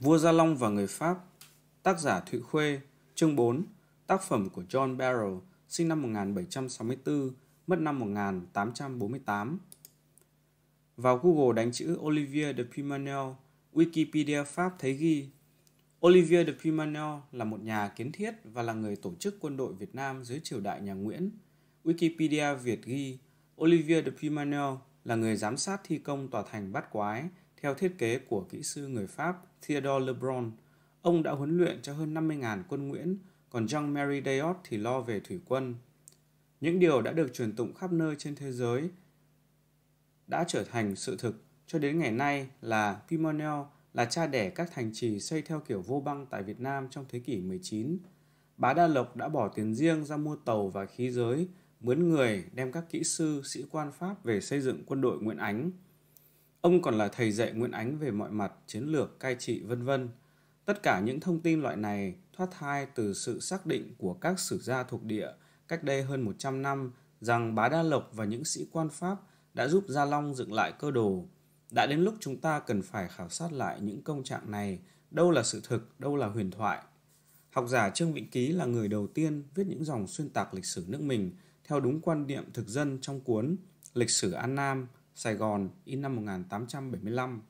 Vua Gia Long và người Pháp, tác giả Thụy Khuê, chương 4, tác phẩm của John Barrow, sinh năm 1764, mất năm 1848. Vào Google đánh chữ Olivier de Pimanel, Wikipedia Pháp thấy ghi Olivier de Pimanel là một nhà kiến thiết và là người tổ chức quân đội Việt Nam dưới triều đại nhà Nguyễn. Wikipedia Việt ghi Olivier de Pimanel là người giám sát thi công tòa thành Bát Quái theo thiết kế của kỹ sư người Pháp Theodore LeBron. Ông đã huấn luyện cho hơn 50.000 quân Nguyễn, còn Jean Mary Dayot thì lo về thủy quân. Những điều đã được truyền tụng khắp nơi trên thế giới đã trở thành sự thực cho đến ngày nay là Pimonel là cha đẻ các thành trì xây theo kiểu vô băng tại Việt Nam trong thế kỷ 19. Bá Đa Lộc đã bỏ tiền riêng ra mua tàu và khí giới, mướn người đem các kỹ sư, sĩ quan Pháp về xây dựng quân đội Nguyễn Ánh. Ông còn là thầy dạy Nguyễn Ánh về mọi mặt, chiến lược, cai trị, vân vân. Tất cả những thông tin loại này thoát thai từ sự xác định của các sử gia thuộc địa cách đây hơn 100 năm rằng Bá Đa Lộc và những sĩ quan Pháp đã giúp Gia Long dựng lại cơ đồ. Đã đến lúc chúng ta cần phải khảo sát lại những công trạng này, đâu là sự thực, đâu là huyền thoại. Học giả Trương Vĩnh Ký là người đầu tiên viết những dòng xuyên tạc lịch sử nước mình theo đúng quan niệm thực dân trong cuốn Lịch sử An Nam – Sài Gòn in năm 1875.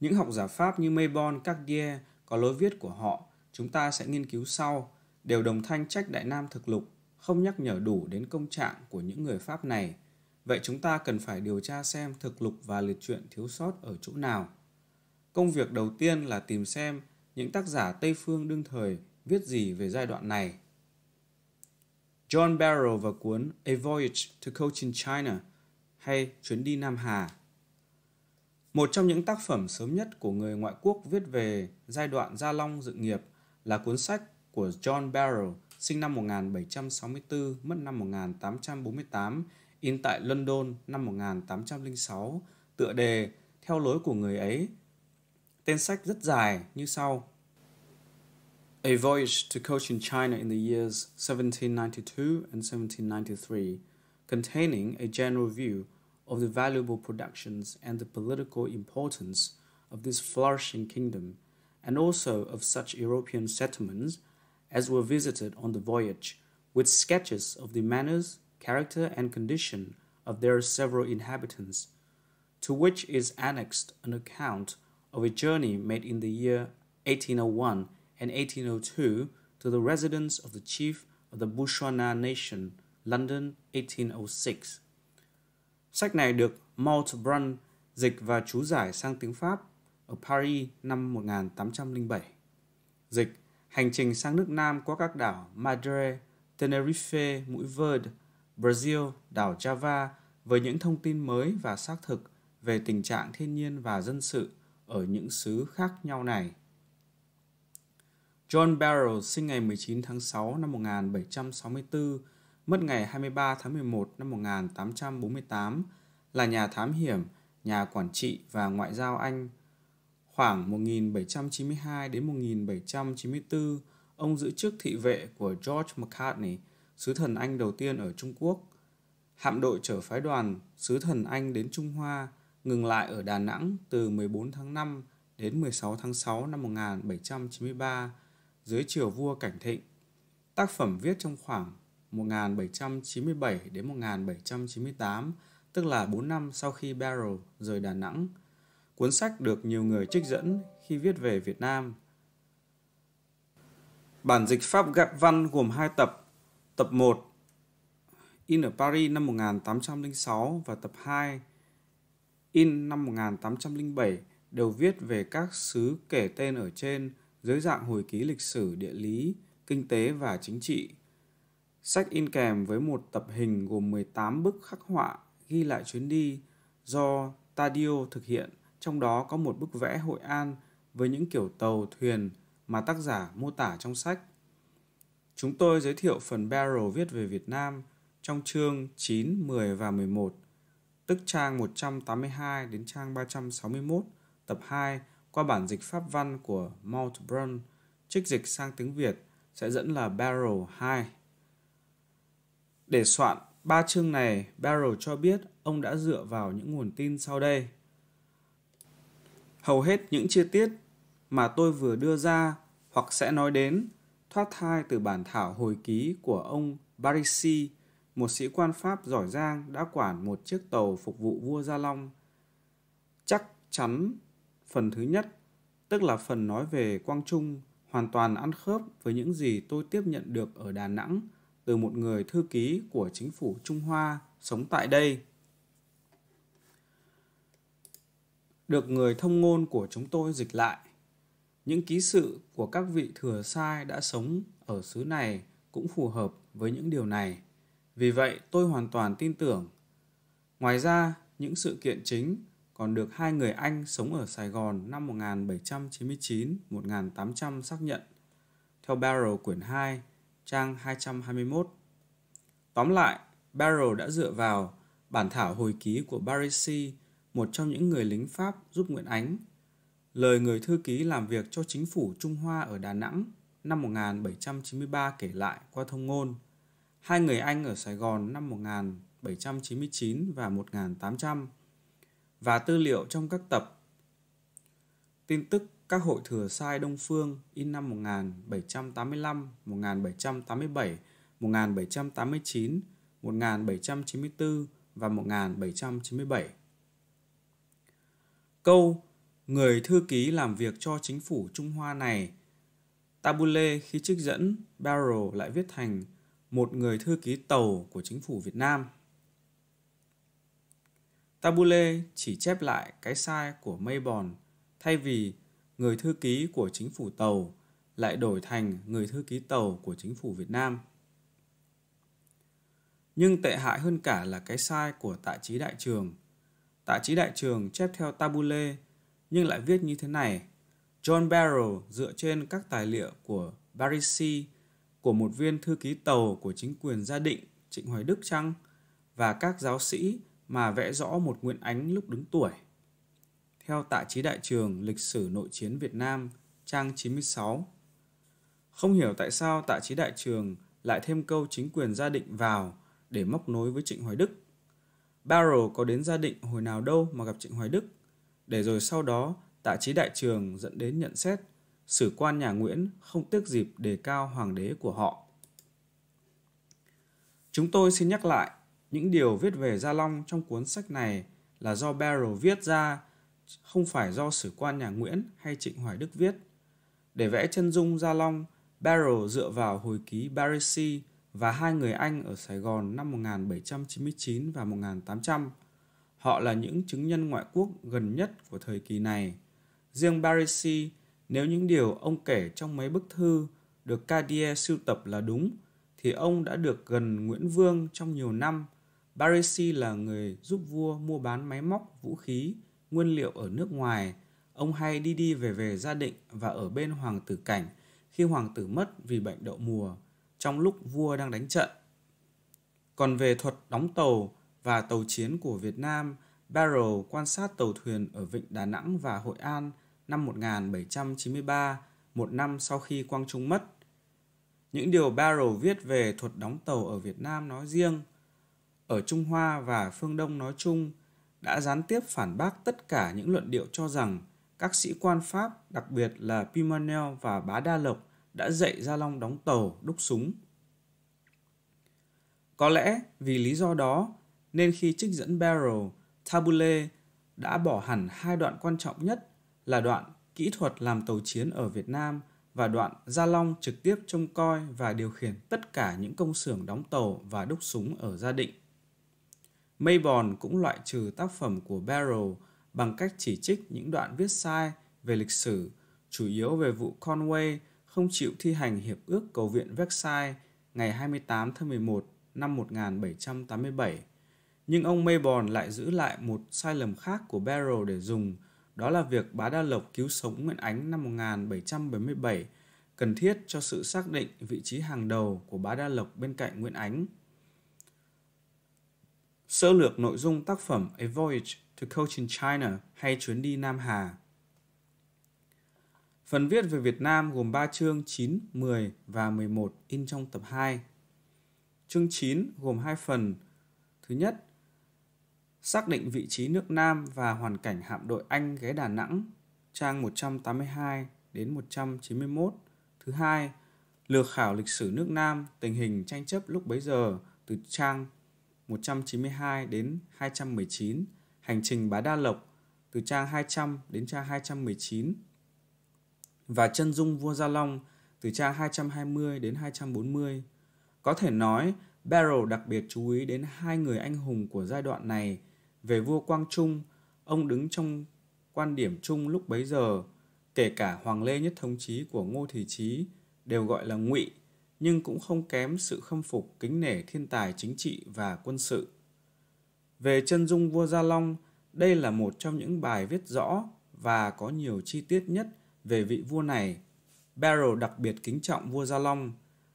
Những học giả Pháp như Maybon, Cartier có lối viết của họ, chúng ta sẽ nghiên cứu sau, đều đồng thanh trách Đại Nam thực lục, không nhắc nhở đủ đến công trạng của những người Pháp này. Vậy chúng ta cần phải điều tra xem thực lục và liệt truyện thiếu sót ở chỗ nào. Công việc đầu tiên là tìm xem những tác giả Tây Phương đương thời viết gì về giai đoạn này. John Barrow và cuốn A Voyage to Cochin China – hay Chuyến đi Nam Hà. Một trong những tác phẩm sớm nhất của người ngoại quốc viết về giai đoạn Gia Long dựng nghiệp là cuốn sách của John Barrow, sinh năm 1764, mất năm 1848, in tại London năm 1806, tựa đề Theo lối của người ấy. Tên sách rất dài như sau. A Voyage to Cochin China in the years 1792 and 1793, containing a general view of the valuable productions and the political importance of this flourishing kingdom, and also of such European settlements as were visited on the voyage, with sketches of the manners, character, and condition of their several inhabitants, to which is annexed an account of a journey made in the year 1801 and 1802 to the residence of the chief of the Bushwana nation, London, 1806. Sách này được Maltbrun dịch và chú giải sang tiếng Pháp ở Paris năm 1807. Dịch Hành trình sang nước Nam qua các đảo Madre, Tenerife, Mũi Verde, Brazil, đảo Java với những thông tin mới và xác thực về tình trạng thiên nhiên và dân sự ở những xứ khác nhau này. John Barrow sinh ngày 19 tháng 6 năm 1764 mất ngày 23 tháng 11 năm 1848, là nhà thám hiểm, nhà quản trị và ngoại giao Anh. Khoảng 1792 đến 1794, ông giữ chức thị vệ của George McCartney, sứ thần Anh đầu tiên ở Trung Quốc. Hạm đội chở phái đoàn sứ thần Anh đến Trung Hoa ngừng lại ở Đà Nẵng từ 14 tháng 5 đến 16 tháng 6 năm 1793 dưới triều vua Cảnh Thịnh. Tác phẩm viết trong khoảng 1797 đến 1798, tức là 4 năm sau khi Barrow rời Đà Nẵng. Cuốn sách được nhiều người trích dẫn khi viết về Việt Nam. Bản dịch Pháp gặp văn gồm hai tập. Tập 1 in ở Paris năm 1806 và tập 2 in năm 1807 đều viết về các xứ kể tên ở trên dưới dạng hồi ký lịch sử, địa lý, kinh tế và chính trị. Sách in kèm với một tập hình gồm 18 bức khắc họa ghi lại chuyến đi do Tadio thực hiện, trong đó có một bức vẽ Hội An với những kiểu tàu, thuyền mà tác giả mô tả trong sách. Chúng tôi giới thiệu phần Barrow viết về Việt Nam trong chương 9, 10 và 11, tức trang 182 đến trang 361, tập 2 qua bản dịch pháp văn của Mount Brun, trích dịch sang tiếng Việt sẽ dẫn là Barrow 2. Để soạn ba chương này, Barrow cho biết ông đã dựa vào những nguồn tin sau đây. Hầu hết những chi tiết mà tôi vừa đưa ra hoặc sẽ nói đến thoát thai từ bản thảo hồi ký của ông Barisi, một sĩ quan Pháp giỏi giang đã quản một chiếc tàu phục vụ vua Gia Long. Chắc chắn phần thứ nhất, tức là phần nói về Quang Trung, hoàn toàn ăn khớp với những gì tôi tiếp nhận được ở Đà Nẵng – từ một người thư ký của chính phủ Trung Hoa sống tại đây. Được người thông ngôn của chúng tôi dịch lại, những ký sự của các vị thừa sai đã sống ở xứ này cũng phù hợp với những điều này. Vì vậy, tôi hoàn toàn tin tưởng. Ngoài ra, những sự kiện chính còn được hai người Anh sống ở Sài Gòn năm 1799-1800 xác nhận. Theo Barrow quyển 2, trang 221. Tóm lại, Barrow đã dựa vào bản thảo hồi ký của Barisi, một trong những người lính Pháp giúp Nguyễn Ánh, lời người thư ký làm việc cho chính phủ Trung Hoa ở Đà Nẵng năm 1793 kể lại qua thông ngôn. Hai người Anh ở Sài Gòn năm 1799 và 1800 và tư liệu trong các tập tin tức các hội thừa sai Đông Phương in năm 1785, 1787, 1789, 1794 và 1797. Câu Người thư ký làm việc cho chính phủ Trung Hoa này Tabule khi trích dẫn Barrow lại viết thành một người thư ký tàu của chính phủ Việt Nam. Tabule chỉ chép lại cái sai của Mayborn thay vì người thư ký của chính phủ Tàu lại đổi thành người thư ký Tàu của chính phủ Việt Nam. Nhưng tệ hại hơn cả là cái sai của tạ Chí đại trường. Tạ Chí đại trường chép theo tabule nhưng lại viết như thế này. John Barrow dựa trên các tài liệu của Barisi của một viên thư ký tàu của chính quyền gia định Trịnh Hoài Đức Trăng và các giáo sĩ mà vẽ rõ một Nguyễn Ánh lúc đứng tuổi theo Tạ Chí Đại Trường Lịch sử Nội chiến Việt Nam, trang 96. Không hiểu tại sao Tạ Chí Đại Trường lại thêm câu chính quyền gia định vào để móc nối với Trịnh Hoài Đức. Barrow có đến gia định hồi nào đâu mà gặp Trịnh Hoài Đức, để rồi sau đó Tạ Chí Đại Trường dẫn đến nhận xét sử quan nhà Nguyễn không tiếc dịp đề cao hoàng đế của họ. Chúng tôi xin nhắc lại, những điều viết về Gia Long trong cuốn sách này là do Barrow viết ra không phải do sử quan nhà Nguyễn hay Trịnh Hoài Đức viết. Để vẽ chân dung Gia Long, Barrow dựa vào hồi ký Barisi và hai người Anh ở Sài Gòn năm 1799 và 1800. Họ là những chứng nhân ngoại quốc gần nhất của thời kỳ này. Riêng Barisi, nếu những điều ông kể trong mấy bức thư được Cadier sưu tập là đúng, thì ông đã được gần Nguyễn Vương trong nhiều năm. Barisi là người giúp vua mua bán máy móc, vũ khí nguyên liệu ở nước ngoài, ông hay đi đi về về gia định và ở bên hoàng tử cảnh khi hoàng tử mất vì bệnh đậu mùa, trong lúc vua đang đánh trận. Còn về thuật đóng tàu và tàu chiến của Việt Nam, Barrow quan sát tàu thuyền ở Vịnh Đà Nẵng và Hội An năm 1793, một năm sau khi Quang Trung mất. Những điều Barrow viết về thuật đóng tàu ở Việt Nam nói riêng, ở Trung Hoa và phương Đông nói chung – đã gián tiếp phản bác tất cả những luận điệu cho rằng các sĩ quan Pháp, đặc biệt là Pimanel và Bá Đa Lộc đã dạy Gia Long đóng tàu, đúc súng. Có lẽ vì lý do đó nên khi trích dẫn Barrow, Tabule đã bỏ hẳn hai đoạn quan trọng nhất là đoạn kỹ thuật làm tàu chiến ở Việt Nam và đoạn Gia Long trực tiếp trông coi và điều khiển tất cả những công xưởng đóng tàu và đúc súng ở Gia Định. Mayborn cũng loại trừ tác phẩm của Barrow bằng cách chỉ trích những đoạn viết sai về lịch sử, chủ yếu về vụ Conway không chịu thi hành Hiệp ước Cầu viện Versailles ngày 28 tháng 11 năm 1787. Nhưng ông Mayborn lại giữ lại một sai lầm khác của Barrow để dùng, đó là việc Bá Đa Lộc cứu sống Nguyễn Ánh năm 1777 cần thiết cho sự xác định vị trí hàng đầu của Bá Đa Lộc bên cạnh Nguyễn Ánh sơ lược nội dung tác phẩm A Voyage to Cochin China hay Chuyến đi Nam Hà. Phần viết về Việt Nam gồm 3 chương 9, 10 và 11 in trong tập 2. Chương 9 gồm 2 phần. Thứ nhất, xác định vị trí nước Nam và hoàn cảnh hạm đội Anh ghé Đà Nẵng, trang 182 đến 191. Thứ hai, lược khảo lịch sử nước Nam, tình hình tranh chấp lúc bấy giờ từ trang 192 đến 219, Hành trình Bá Đa Lộc từ trang 200 đến trang 219 và Chân dung Vua Gia Long từ trang 220 đến 240. Có thể nói, Barrow đặc biệt chú ý đến hai người anh hùng của giai đoạn này. Về vua Quang Trung, ông đứng trong quan điểm chung lúc bấy giờ, kể cả Hoàng Lê Nhất Thống Chí của Ngô Thị Chí đều gọi là ngụy nhưng cũng không kém sự khâm phục kính nể thiên tài chính trị và quân sự. Về chân dung vua Gia Long, đây là một trong những bài viết rõ và có nhiều chi tiết nhất về vị vua này. Barrow đặc biệt kính trọng vua Gia Long,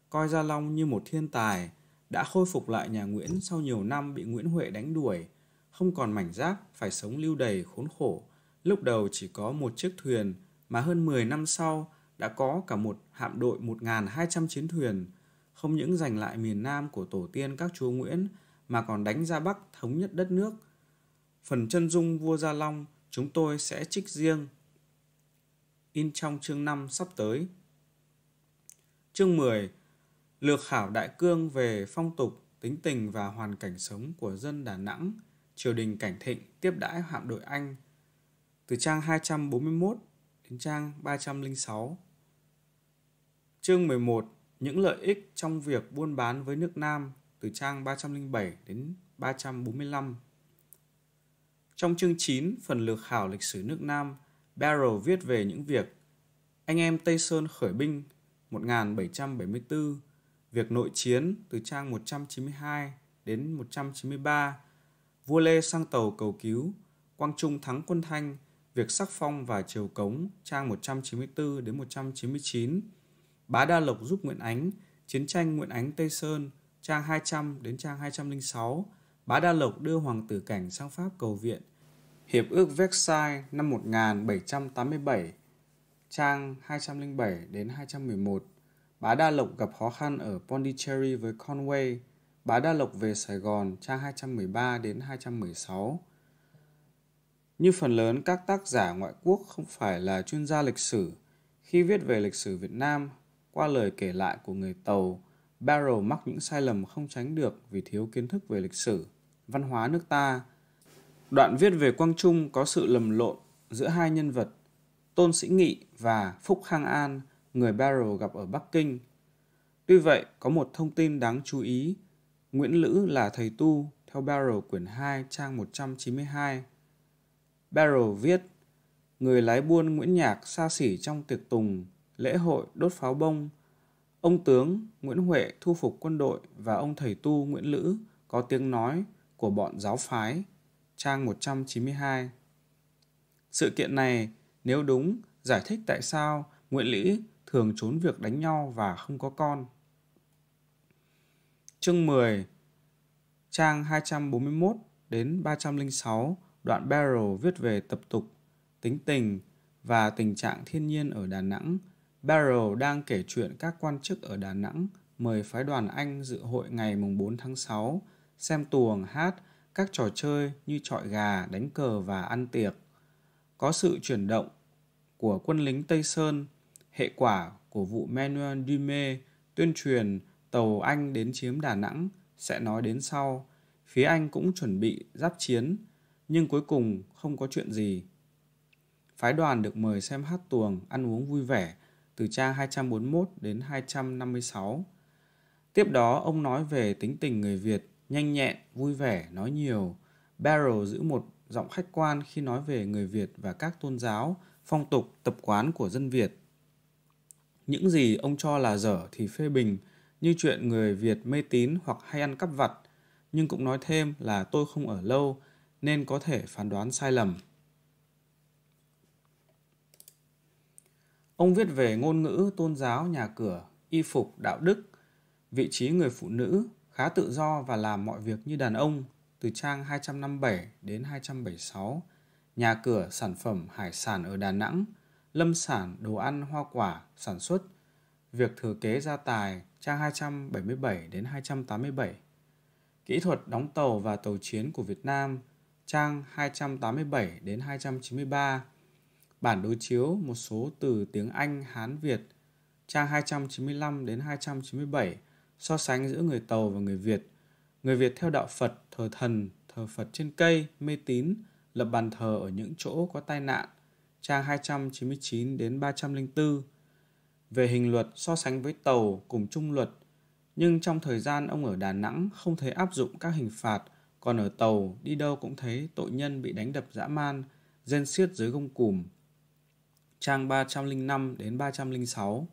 coi Gia Long như một thiên tài, đã khôi phục lại nhà Nguyễn sau nhiều năm bị Nguyễn Huệ đánh đuổi, không còn mảnh giáp phải sống lưu đầy khốn khổ. Lúc đầu chỉ có một chiếc thuyền mà hơn 10 năm sau đã có cả một hạm đội 1.200 chiến thuyền, không những giành lại miền Nam của tổ tiên các chúa Nguyễn mà còn đánh ra Bắc thống nhất đất nước. Phần chân dung vua Gia Long chúng tôi sẽ trích riêng in trong chương 5 sắp tới. Chương 10 Lược khảo đại cương về phong tục, tính tình và hoàn cảnh sống của dân Đà Nẵng, triều đình cảnh thịnh tiếp đãi hạm đội Anh. Từ trang 241 đến trang 306 Chương 11: Những lợi ích trong việc buôn bán với nước Nam từ trang 307 đến 345. Trong chương 9, phần lược khảo lịch sử nước Nam, Barrow viết về những việc Anh em Tây Sơn khởi binh 1774, việc nội chiến từ trang 192 đến 193, vua Lê sang tàu cầu cứu, Quang Trung thắng quân Thanh, việc sắc phong và triều cống trang 194 đến 199, Bá Đa Lộc giúp Nguyễn Ánh, Chiến tranh Nguyễn Ánh Tây Sơn, trang 200 đến trang 206, Bá Đa Lộc đưa Hoàng tử Cảnh sang Pháp cầu viện. Hiệp ước Versailles năm 1787, trang 207 đến 211, Bá Đa Lộc gặp khó khăn ở Pondicherry với Conway, Bá Đa Lộc về Sài Gòn, trang 213 đến 216. Như phần lớn các tác giả ngoại quốc không phải là chuyên gia lịch sử, khi viết về lịch sử Việt Nam, qua lời kể lại của người Tàu, Barrow mắc những sai lầm không tránh được vì thiếu kiến thức về lịch sử, văn hóa nước ta. Đoạn viết về Quang Trung có sự lầm lộn giữa hai nhân vật, Tôn Sĩ Nghị và Phúc Khang An, người Barrow gặp ở Bắc Kinh. Tuy vậy, có một thông tin đáng chú ý. Nguyễn Lữ là thầy tu, theo Barrow quyển 2 trang 192. Barrow viết, người lái buôn Nguyễn Nhạc xa xỉ trong tiệc tùng, lễ hội đốt pháo bông, ông tướng Nguyễn Huệ thu phục quân đội và ông thầy tu Nguyễn Lữ có tiếng nói của bọn giáo phái, trang 192. Sự kiện này, nếu đúng, giải thích tại sao Nguyễn Lữ thường trốn việc đánh nhau và không có con. Chương 10 Trang 241 đến 306 đoạn Barrow viết về tập tục, tính tình và tình trạng thiên nhiên ở Đà Nẵng Barrow đang kể chuyện các quan chức ở Đà Nẵng mời phái đoàn Anh dự hội ngày 4 tháng 6, xem tuồng, hát, các trò chơi như trọi gà, đánh cờ và ăn tiệc. Có sự chuyển động của quân lính Tây Sơn, hệ quả của vụ Manuel Dume tuyên truyền tàu Anh đến chiếm Đà Nẵng sẽ nói đến sau. Phía Anh cũng chuẩn bị giáp chiến, nhưng cuối cùng không có chuyện gì. Phái đoàn được mời xem hát tuồng, ăn uống vui vẻ từ trang 241 đến 256. Tiếp đó, ông nói về tính tình người Việt, nhanh nhẹn, vui vẻ, nói nhiều. Barrow giữ một giọng khách quan khi nói về người Việt và các tôn giáo, phong tục, tập quán của dân Việt. Những gì ông cho là dở thì phê bình, như chuyện người Việt mê tín hoặc hay ăn cắp vặt, nhưng cũng nói thêm là tôi không ở lâu nên có thể phán đoán sai lầm. Ông viết về ngôn ngữ, tôn giáo, nhà cửa, y phục, đạo đức, vị trí người phụ nữ, khá tự do và làm mọi việc như đàn ông từ trang 257 đến 276, nhà cửa, sản phẩm, hải sản ở Đà Nẵng, lâm sản, đồ ăn, hoa quả, sản xuất, việc thừa kế gia tài, trang 277 đến 287, kỹ thuật đóng tàu và tàu chiến của Việt Nam, trang 287 đến 293, Bản đối chiếu một số từ tiếng Anh, Hán, Việt, trang 295 đến 297, so sánh giữa người Tàu và người Việt. Người Việt theo đạo Phật, thờ thần, thờ Phật trên cây, mê tín, lập bàn thờ ở những chỗ có tai nạn, trang 299 đến 304. Về hình luật so sánh với Tàu cùng trung luật, nhưng trong thời gian ông ở Đà Nẵng không thấy áp dụng các hình phạt, còn ở Tàu đi đâu cũng thấy tội nhân bị đánh đập dã man, dên xiết dưới gông cùm, trang 305 đến 306.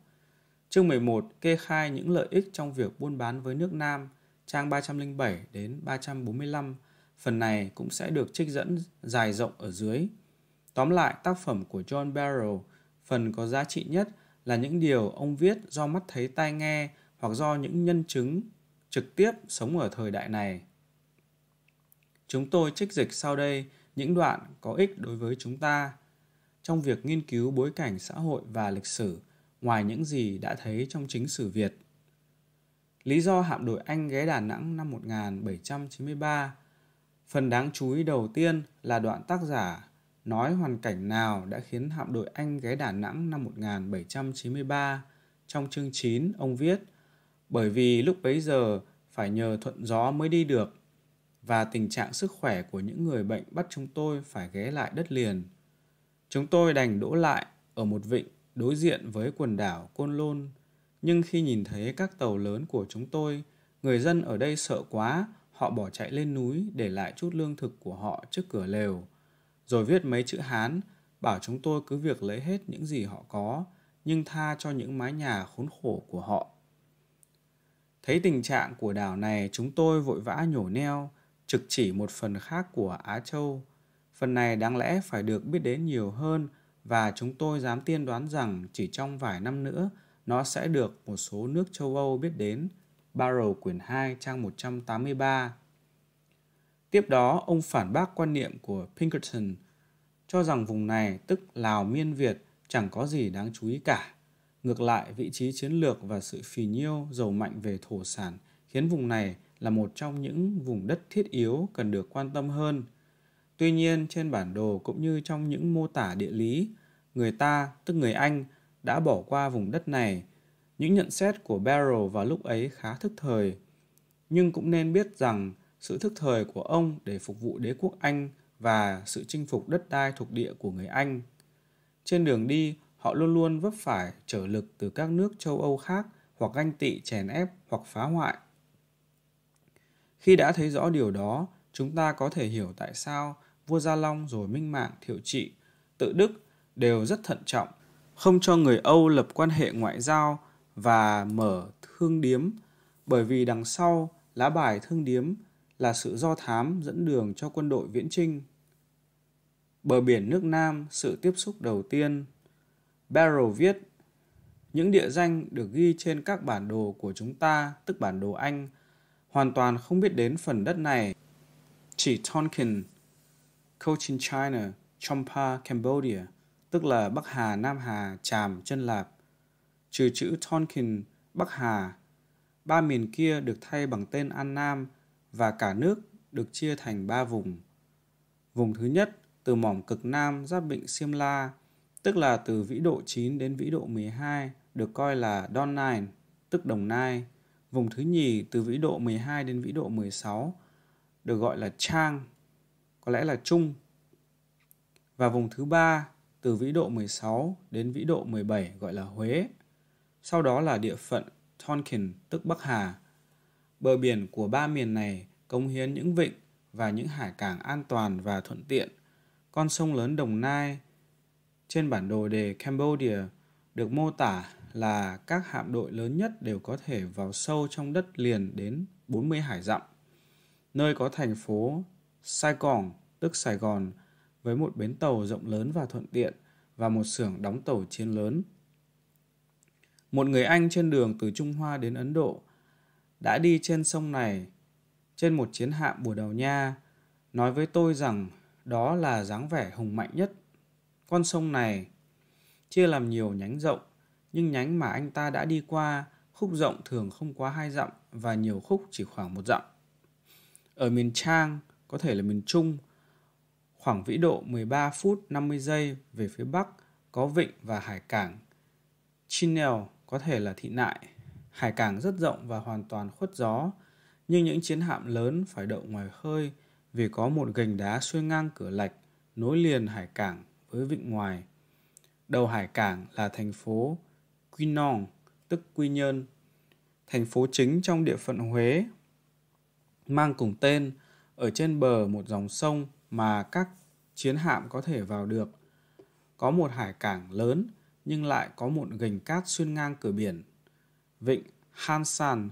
Chương 11 kê khai những lợi ích trong việc buôn bán với nước Nam, trang 307 đến 345. Phần này cũng sẽ được trích dẫn dài rộng ở dưới. Tóm lại, tác phẩm của John Barrow, phần có giá trị nhất là những điều ông viết do mắt thấy tai nghe hoặc do những nhân chứng trực tiếp sống ở thời đại này. Chúng tôi trích dịch sau đây những đoạn có ích đối với chúng ta trong việc nghiên cứu bối cảnh xã hội và lịch sử ngoài những gì đã thấy trong chính sử Việt. Lý do hạm đội Anh ghé Đà Nẵng năm 1793 Phần đáng chú ý đầu tiên là đoạn tác giả nói hoàn cảnh nào đã khiến hạm đội Anh ghé Đà Nẵng năm 1793. Trong chương 9, ông viết, bởi vì lúc bấy giờ phải nhờ thuận gió mới đi được và tình trạng sức khỏe của những người bệnh bắt chúng tôi phải ghé lại đất liền Chúng tôi đành đỗ lại ở một vịnh đối diện với quần đảo Côn Lôn. Nhưng khi nhìn thấy các tàu lớn của chúng tôi, người dân ở đây sợ quá, họ bỏ chạy lên núi để lại chút lương thực của họ trước cửa lều. Rồi viết mấy chữ Hán, bảo chúng tôi cứ việc lấy hết những gì họ có, nhưng tha cho những mái nhà khốn khổ của họ. Thấy tình trạng của đảo này, chúng tôi vội vã nhổ neo, trực chỉ một phần khác của Á Châu – Phần này đáng lẽ phải được biết đến nhiều hơn và chúng tôi dám tiên đoán rằng chỉ trong vài năm nữa, nó sẽ được một số nước châu Âu biết đến. Barrow quyển 2 trang 183. Tiếp đó, ông phản bác quan niệm của Pinkerton cho rằng vùng này, tức Lào Miên Việt, chẳng có gì đáng chú ý cả. Ngược lại, vị trí chiến lược và sự phì nhiêu giàu mạnh về thổ sản khiến vùng này là một trong những vùng đất thiết yếu cần được quan tâm hơn – Tuy nhiên, trên bản đồ cũng như trong những mô tả địa lý, người ta, tức người Anh, đã bỏ qua vùng đất này. Những nhận xét của Barrow vào lúc ấy khá thức thời. Nhưng cũng nên biết rằng sự thức thời của ông để phục vụ đế quốc Anh và sự chinh phục đất đai thuộc địa của người Anh. Trên đường đi, họ luôn luôn vấp phải trở lực từ các nước châu Âu khác hoặc ganh tị chèn ép hoặc phá hoại. Khi đã thấy rõ điều đó, chúng ta có thể hiểu tại sao vua Gia Long rồi Minh Mạng, Thiệu Trị, Tự Đức đều rất thận trọng, không cho người Âu lập quan hệ ngoại giao và mở thương điếm, bởi vì đằng sau lá bài thương điếm là sự do thám dẫn đường cho quân đội viễn trinh. Bờ biển nước Nam, sự tiếp xúc đầu tiên. Barrow viết, những địa danh được ghi trên các bản đồ của chúng ta, tức bản đồ Anh, hoàn toàn không biết đến phần đất này. Chỉ Tonkin Cochin China, Champa, Cambodia, tức là Bắc Hà, Nam Hà, Tràm, Chân Lạp. Trừ chữ Tonkin, Bắc Hà, ba miền kia được thay bằng tên An Nam và cả nước được chia thành ba vùng. Vùng thứ nhất từ mỏm cực Nam giáp bịnh Siêm La, tức là từ vĩ độ 9 đến vĩ độ 12 được coi là Don Nine, tức Đồng Nai. Vùng thứ nhì từ vĩ độ 12 đến vĩ độ 16 được gọi là Trang, có lẽ là trung. Và vùng thứ ba từ vĩ độ 16 đến vĩ độ 17 gọi là Huế. Sau đó là địa phận Tonkin tức Bắc Hà. Bờ biển của ba miền này cống hiến những vịnh và những hải cảng an toàn và thuận tiện. Con sông lớn Đồng Nai trên bản đồ đề Cambodia được mô tả là các hạm đội lớn nhất đều có thể vào sâu trong đất liền đến 40 hải dặm, nơi có thành phố Sài Gòn, tức Sài Gòn, với một bến tàu rộng lớn và thuận tiện và một xưởng đóng tàu chiến lớn. Một người Anh trên đường từ Trung Hoa đến Ấn Độ đã đi trên sông này trên một chiến hạm Bồ Đào Nha nói với tôi rằng đó là dáng vẻ hùng mạnh nhất. Con sông này chia làm nhiều nhánh rộng, nhưng nhánh mà anh ta đã đi qua khúc rộng thường không quá hai dặm và nhiều khúc chỉ khoảng một dặm. Ở miền Trang, có thể là miền Trung. Khoảng vĩ độ 13 phút 50 giây về phía Bắc có vịnh và hải cảng. Chinel có thể là thị nại. Hải cảng rất rộng và hoàn toàn khuất gió, nhưng những chiến hạm lớn phải đậu ngoài khơi vì có một gành đá xuôi ngang cửa lạch nối liền hải cảng với vịnh ngoài. Đầu hải cảng là thành phố Quinon, tức Quy Nhơn, thành phố chính trong địa phận Huế, mang cùng tên ở trên bờ một dòng sông mà các chiến hạm có thể vào được. Có một hải cảng lớn nhưng lại có một gành cát xuyên ngang cửa biển. Vịnh Hansan,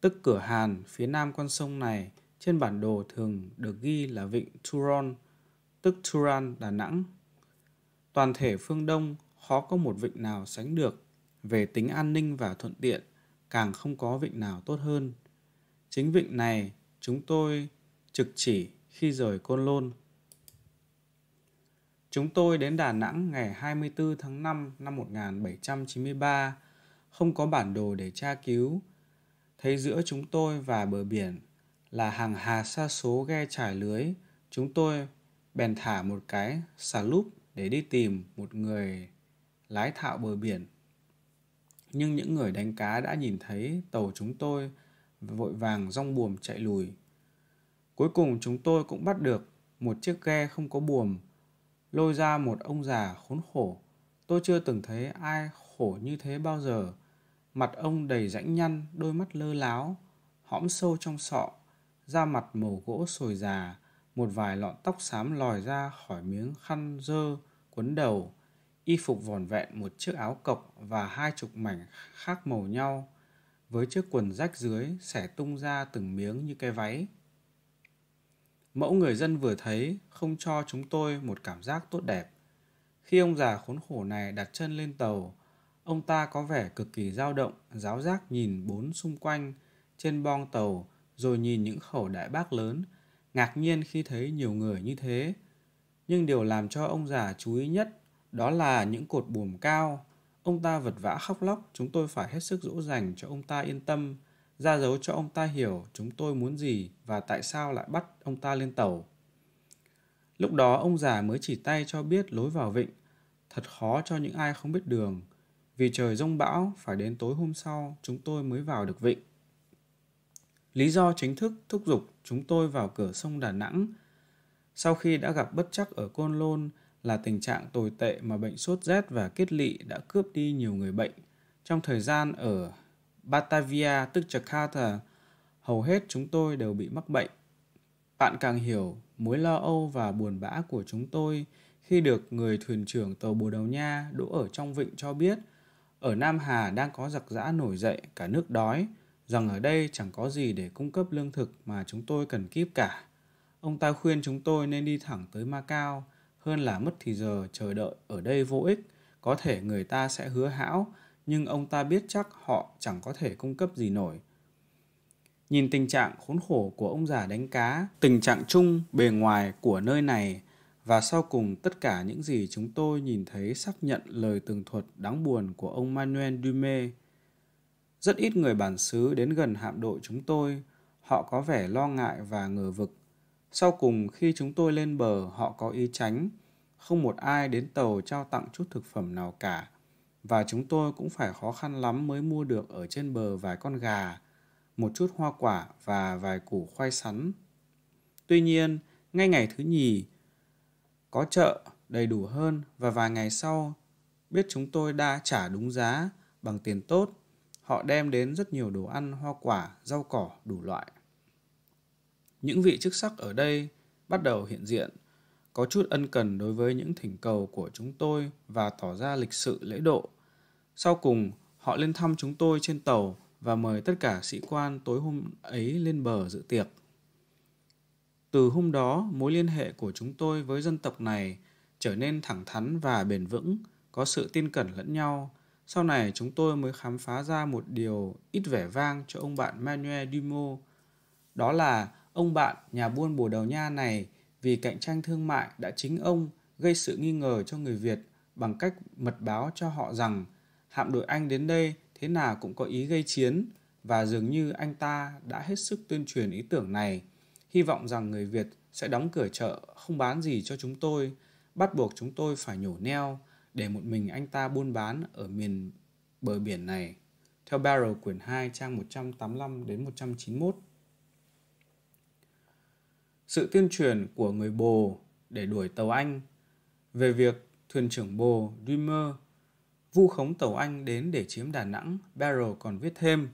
tức cửa Hàn phía nam con sông này trên bản đồ thường được ghi là vịnh Turon, tức Turan, Đà Nẵng. Toàn thể phương Đông khó có một vịnh nào sánh được về tính an ninh và thuận tiện, càng không có vịnh nào tốt hơn. Chính vịnh này chúng tôi trực chỉ khi rời Côn Lôn. Chúng tôi đến Đà Nẵng ngày 24 tháng 5 năm 1793, không có bản đồ để tra cứu. Thấy giữa chúng tôi và bờ biển là hàng hà xa số ghe trải lưới, chúng tôi bèn thả một cái xà lúp để đi tìm một người lái thạo bờ biển. Nhưng những người đánh cá đã nhìn thấy tàu chúng tôi vội vàng rong buồm chạy lùi. Cuối cùng chúng tôi cũng bắt được một chiếc ghe không có buồm, lôi ra một ông già khốn khổ. Tôi chưa từng thấy ai khổ như thế bao giờ. Mặt ông đầy rãnh nhăn, đôi mắt lơ láo, hõm sâu trong sọ, da mặt màu gỗ sồi già, một vài lọn tóc xám lòi ra khỏi miếng khăn dơ quấn đầu, y phục vòn vẹn một chiếc áo cộc và hai chục mảnh khác màu nhau, với chiếc quần rách dưới xẻ tung ra từng miếng như cái váy. Mẫu người dân vừa thấy không cho chúng tôi một cảm giác tốt đẹp. Khi ông già khốn khổ này đặt chân lên tàu, ông ta có vẻ cực kỳ dao động, giáo giác nhìn bốn xung quanh trên boong tàu rồi nhìn những khẩu đại bác lớn, ngạc nhiên khi thấy nhiều người như thế. Nhưng điều làm cho ông già chú ý nhất đó là những cột buồm cao. Ông ta vật vã khóc lóc, chúng tôi phải hết sức dỗ dành cho ông ta yên tâm ra dấu cho ông ta hiểu chúng tôi muốn gì và tại sao lại bắt ông ta lên tàu. Lúc đó ông già mới chỉ tay cho biết lối vào vịnh, thật khó cho những ai không biết đường, vì trời rông bão phải đến tối hôm sau chúng tôi mới vào được vịnh. Lý do chính thức thúc giục chúng tôi vào cửa sông Đà Nẵng sau khi đã gặp bất chắc ở Côn Lôn là tình trạng tồi tệ mà bệnh sốt rét và kết lị đã cướp đi nhiều người bệnh trong thời gian ở Batavia tức Jakarta, hầu hết chúng tôi đều bị mắc bệnh. Bạn càng hiểu mối lo âu và buồn bã của chúng tôi khi được người thuyền trưởng tàu Bồ Đào Nha đỗ ở trong vịnh cho biết ở Nam Hà đang có giặc giã nổi dậy cả nước đói, rằng ở đây chẳng có gì để cung cấp lương thực mà chúng tôi cần kiếp cả. Ông ta khuyên chúng tôi nên đi thẳng tới Macau hơn là mất thì giờ chờ đợi ở đây vô ích, có thể người ta sẽ hứa hão nhưng ông ta biết chắc họ chẳng có thể cung cấp gì nổi. Nhìn tình trạng khốn khổ của ông già đánh cá, tình trạng chung bề ngoài của nơi này và sau cùng tất cả những gì chúng tôi nhìn thấy xác nhận lời tường thuật đáng buồn của ông Manuel Dume. Rất ít người bản xứ đến gần hạm đội chúng tôi, họ có vẻ lo ngại và ngờ vực. Sau cùng khi chúng tôi lên bờ họ có ý tránh, không một ai đến tàu trao tặng chút thực phẩm nào cả và chúng tôi cũng phải khó khăn lắm mới mua được ở trên bờ vài con gà, một chút hoa quả và vài củ khoai sắn. Tuy nhiên, ngay ngày thứ nhì, có chợ đầy đủ hơn và vài ngày sau, biết chúng tôi đã trả đúng giá bằng tiền tốt, họ đem đến rất nhiều đồ ăn, hoa quả, rau cỏ đủ loại. Những vị chức sắc ở đây bắt đầu hiện diện – có chút ân cần đối với những thỉnh cầu của chúng tôi và tỏ ra lịch sự lễ độ. Sau cùng, họ lên thăm chúng tôi trên tàu và mời tất cả sĩ quan tối hôm ấy lên bờ dự tiệc. Từ hôm đó, mối liên hệ của chúng tôi với dân tộc này trở nên thẳng thắn và bền vững, có sự tin cẩn lẫn nhau. Sau này chúng tôi mới khám phá ra một điều ít vẻ vang cho ông bạn Manuel Dumont. Đó là ông bạn nhà buôn bồ đào nha này vì cạnh tranh thương mại đã chính ông gây sự nghi ngờ cho người Việt bằng cách mật báo cho họ rằng hạm đội Anh đến đây thế nào cũng có ý gây chiến và dường như anh ta đã hết sức tuyên truyền ý tưởng này, hy vọng rằng người Việt sẽ đóng cửa chợ không bán gì cho chúng tôi, bắt buộc chúng tôi phải nhổ neo để một mình anh ta buôn bán ở miền bờ biển này. Theo Barrow quyển 2 trang 185 đến 191 sự tuyên truyền của người Bồ để đuổi tàu Anh về việc thuyền trưởng Bồ Dreamer vu khống tàu Anh đến để chiếm Đà Nẵng, Barrow còn viết thêm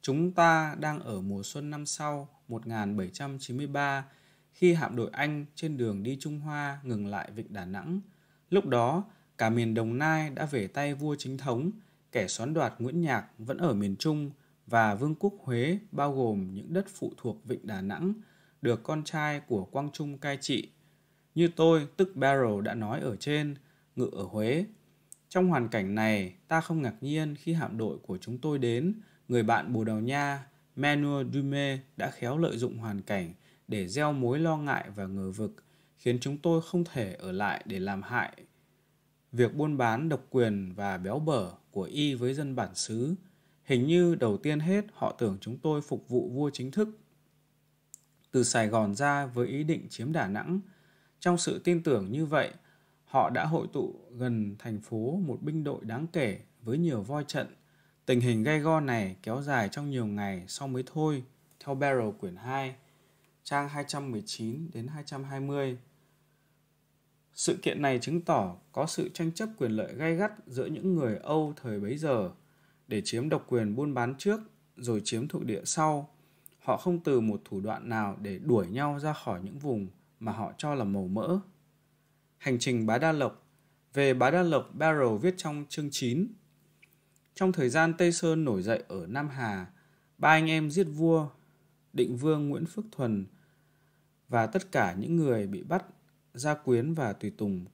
Chúng ta đang ở mùa xuân năm sau 1793 khi hạm đội Anh trên đường đi Trung Hoa ngừng lại vịnh Đà Nẵng. Lúc đó, cả miền Đồng Nai đã về tay vua chính thống, kẻ xoán đoạt Nguyễn Nhạc vẫn ở miền Trung và Vương quốc Huế bao gồm những đất phụ thuộc vịnh Đà Nẵng – được con trai của Quang Trung cai trị. Như tôi, tức Barrow đã nói ở trên, ngự ở Huế. Trong hoàn cảnh này, ta không ngạc nhiên khi hạm đội của chúng tôi đến, người bạn Bồ Đào Nha, Manuel Dume đã khéo lợi dụng hoàn cảnh để gieo mối lo ngại và ngờ vực, khiến chúng tôi không thể ở lại để làm hại. Việc buôn bán độc quyền và béo bở của y với dân bản xứ, hình như đầu tiên hết họ tưởng chúng tôi phục vụ vua chính thức từ Sài Gòn ra với ý định chiếm Đà Nẵng. Trong sự tin tưởng như vậy, họ đã hội tụ gần thành phố một binh đội đáng kể với nhiều voi trận. Tình hình gay go này kéo dài trong nhiều ngày sau mới thôi, theo Barrow quyển 2, trang 219 đến 220. Sự kiện này chứng tỏ có sự tranh chấp quyền lợi gay gắt giữa những người Âu thời bấy giờ để chiếm độc quyền buôn bán trước rồi chiếm thuộc địa sau họ không từ một thủ đoạn nào để đuổi nhau ra khỏi những vùng mà họ cho là màu mỡ. Hành trình Bá Đa Lộc Về Bá Đa Lộc, Barrow viết trong chương 9. Trong thời gian Tây Sơn nổi dậy ở Nam Hà, ba anh em giết vua, định vương Nguyễn Phước Thuần và tất cả những người bị bắt, gia quyến và tùy tùng.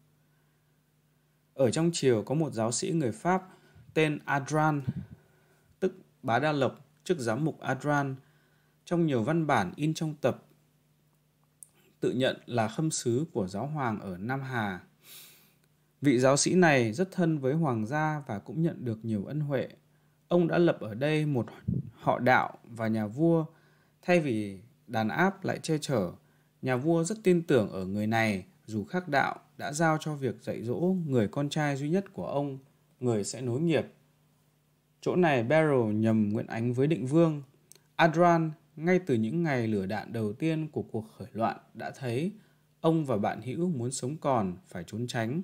Ở trong triều có một giáo sĩ người Pháp tên Adran, tức Bá Đa Lộc, chức giám mục Adran – trong nhiều văn bản in trong tập tự nhận là khâm sứ của giáo hoàng ở Nam Hà. Vị giáo sĩ này rất thân với hoàng gia và cũng nhận được nhiều ân huệ. Ông đã lập ở đây một họ đạo và nhà vua, thay vì đàn áp lại che chở. Nhà vua rất tin tưởng ở người này, dù khác đạo đã giao cho việc dạy dỗ người con trai duy nhất của ông, người sẽ nối nghiệp. Chỗ này Beryl nhầm Nguyễn Ánh với định vương. Adran ngay từ những ngày lửa đạn đầu tiên của cuộc khởi loạn đã thấy ông và bạn hữu muốn sống còn phải trốn tránh.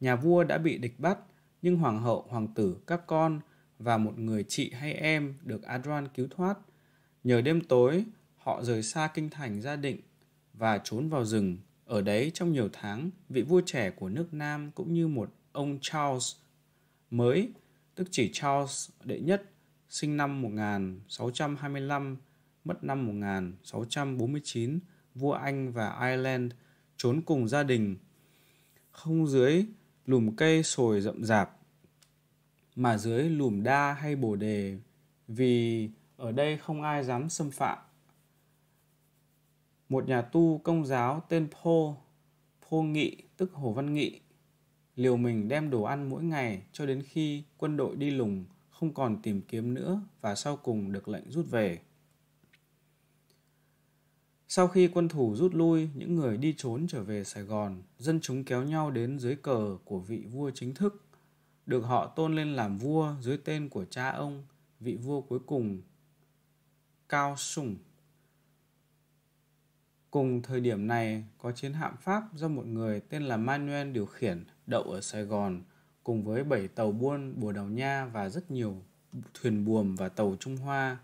Nhà vua đã bị địch bắt, nhưng hoàng hậu, hoàng tử, các con và một người chị hay em được Adran cứu thoát. Nhờ đêm tối, họ rời xa kinh thành gia định và trốn vào rừng. Ở đấy trong nhiều tháng, vị vua trẻ của nước Nam cũng như một ông Charles mới, tức chỉ Charles đệ nhất, sinh năm 1625 mất năm 1649, vua Anh và Ireland trốn cùng gia đình không dưới lùm cây sồi rậm rạp mà dưới lùm đa hay bồ đề vì ở đây không ai dám xâm phạm. Một nhà tu công giáo tên Phô, Phô Nghị tức Hồ Văn Nghị, liều mình đem đồ ăn mỗi ngày cho đến khi quân đội đi lùng không còn tìm kiếm nữa và sau cùng được lệnh rút về. Sau khi quân thủ rút lui, những người đi trốn trở về Sài Gòn, dân chúng kéo nhau đến dưới cờ của vị vua chính thức, được họ tôn lên làm vua dưới tên của cha ông, vị vua cuối cùng, Cao Sùng. Cùng thời điểm này, có chiến hạm Pháp do một người tên là Manuel điều khiển đậu ở Sài Gòn, cùng với bảy tàu buôn Bồ Đào Nha và rất nhiều thuyền buồm và tàu Trung Hoa.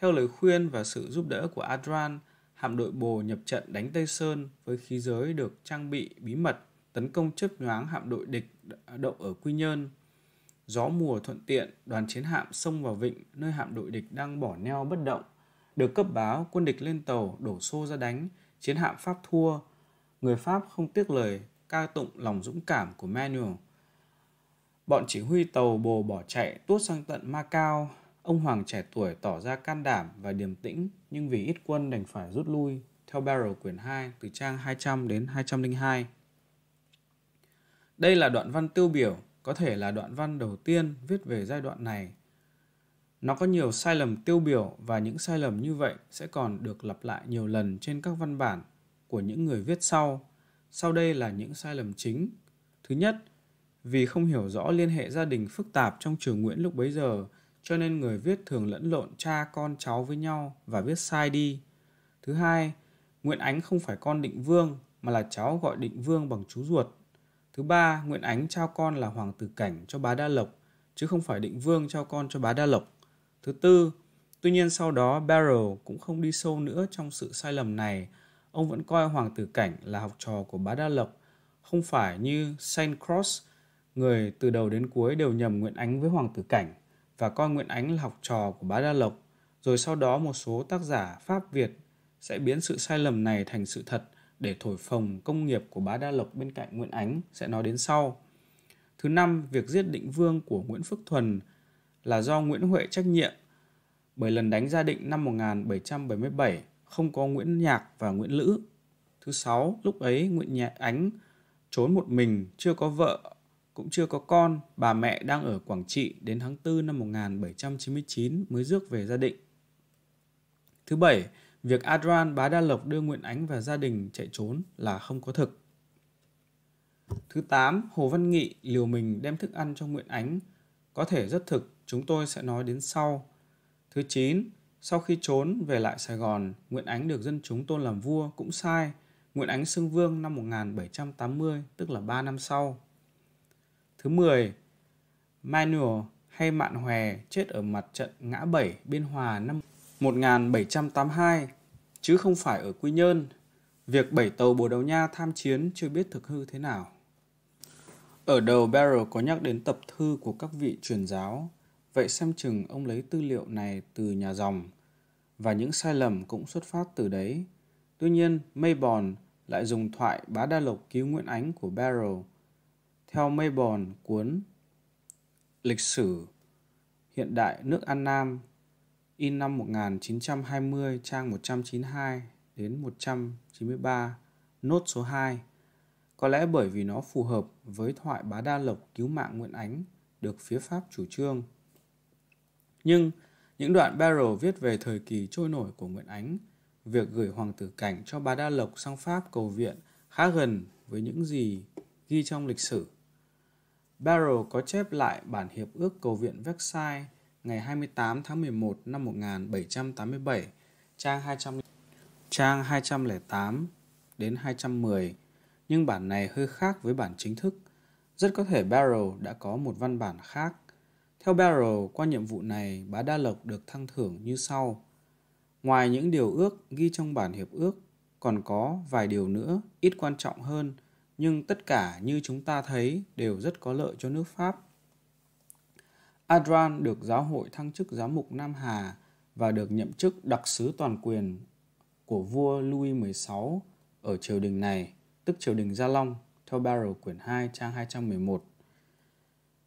Theo lời khuyên và sự giúp đỡ của Adran, hạm đội Bồ nhập trận đánh Tây Sơn với khí giới được trang bị bí mật tấn công chớp nhoáng hạm đội địch đậu ở Quy Nhơn. Gió mùa thuận tiện, đoàn chiến hạm xông vào vịnh nơi hạm đội địch đang bỏ neo bất động. Được cấp báo, quân địch lên tàu đổ xô ra đánh, chiến hạm Pháp thua. Người Pháp không tiếc lời ca tụng lòng dũng cảm của Manuel. Bọn chỉ huy tàu bồ bỏ chạy tuốt sang tận Macau, Ông Hoàng trẻ tuổi tỏ ra can đảm và điềm tĩnh nhưng vì ít quân đành phải rút lui theo Barrow quyển 2 từ trang 200 đến 202. Đây là đoạn văn tiêu biểu, có thể là đoạn văn đầu tiên viết về giai đoạn này. Nó có nhiều sai lầm tiêu biểu và những sai lầm như vậy sẽ còn được lặp lại nhiều lần trên các văn bản của những người viết sau. Sau đây là những sai lầm chính. Thứ nhất, vì không hiểu rõ liên hệ gia đình phức tạp trong triều Nguyễn lúc bấy giờ cho nên người viết thường lẫn lộn cha con cháu với nhau và viết sai đi. Thứ hai, Nguyễn Ánh không phải con Định Vương mà là cháu gọi Định Vương bằng chú ruột. Thứ ba, Nguyễn Ánh trao con là Hoàng Tử Cảnh cho bá Đa Lộc, chứ không phải Định Vương trao con cho bá Đa Lộc. Thứ tư, tuy nhiên sau đó Barrow cũng không đi sâu nữa trong sự sai lầm này. Ông vẫn coi Hoàng Tử Cảnh là học trò của bá Đa Lộc, không phải như Saint Cross, người từ đầu đến cuối đều nhầm Nguyễn Ánh với Hoàng Tử Cảnh và coi Nguyễn Ánh là học trò của Bá Đa Lộc, rồi sau đó một số tác giả Pháp Việt sẽ biến sự sai lầm này thành sự thật để thổi phồng công nghiệp của Bá Đa Lộc bên cạnh Nguyễn Ánh sẽ nói đến sau. Thứ năm, việc giết định vương của Nguyễn Phước Thuần là do Nguyễn Huệ trách nhiệm bởi lần đánh gia định năm 1777 không có Nguyễn Nhạc và Nguyễn Lữ. Thứ sáu, lúc ấy Nguyễn Nhạc Ánh trốn một mình, chưa có vợ cũng chưa có con, bà mẹ đang ở Quảng Trị đến tháng 4 năm 1799 mới rước về gia định. Thứ bảy, việc Adran Bá Đa Lộc đưa Nguyễn Ánh và gia đình chạy trốn là không có thực. Thứ tám Hồ Văn Nghị liều mình đem thức ăn cho Nguyễn Ánh. Có thể rất thực, chúng tôi sẽ nói đến sau. Thứ chín sau khi trốn về lại Sài Gòn, Nguyễn Ánh được dân chúng tôn làm vua cũng sai. Nguyễn Ánh xưng vương năm 1780, tức là 3 năm sau. Thứ 10, Manuel hay Mạn Hòe chết ở mặt trận ngã 7 Biên Hòa năm 1782, chứ không phải ở Quy Nhơn. Việc bảy tàu Bồ Đào Nha tham chiến chưa biết thực hư thế nào. Ở đầu Barrow có nhắc đến tập thư của các vị truyền giáo, vậy xem chừng ông lấy tư liệu này từ nhà dòng, và những sai lầm cũng xuất phát từ đấy. Tuy nhiên, Maybon lại dùng thoại bá đa lộc cứu Nguyễn Ánh của Barrow theo mây bòn cuốn Lịch sử hiện đại nước An Nam in năm 1920 trang 192 đến 193 nốt số 2 có lẽ bởi vì nó phù hợp với thoại bá đa lộc cứu mạng Nguyễn Ánh được phía Pháp chủ trương. Nhưng những đoạn Barrow viết về thời kỳ trôi nổi của Nguyễn Ánh, việc gửi Hoàng tử Cảnh cho bá Đa Lộc sang Pháp cầu viện khá gần với những gì ghi trong lịch sử. Barrow có chép lại bản hiệp ước cầu viện Versailles ngày 28 tháng 11 năm 1787, trang 200 trang 208 đến 210, nhưng bản này hơi khác với bản chính thức. Rất có thể Barrow đã có một văn bản khác. Theo Barrow, qua nhiệm vụ này, bá Đa Lộc được thăng thưởng như sau. Ngoài những điều ước ghi trong bản hiệp ước, còn có vài điều nữa ít quan trọng hơn – nhưng tất cả như chúng ta thấy đều rất có lợi cho nước Pháp. Adran được giáo hội thăng chức giám mục Nam Hà và được nhậm chức đặc sứ toàn quyền của vua Louis XVI ở triều đình này, tức triều đình Gia Long, theo Barrow quyển 2 trang 211.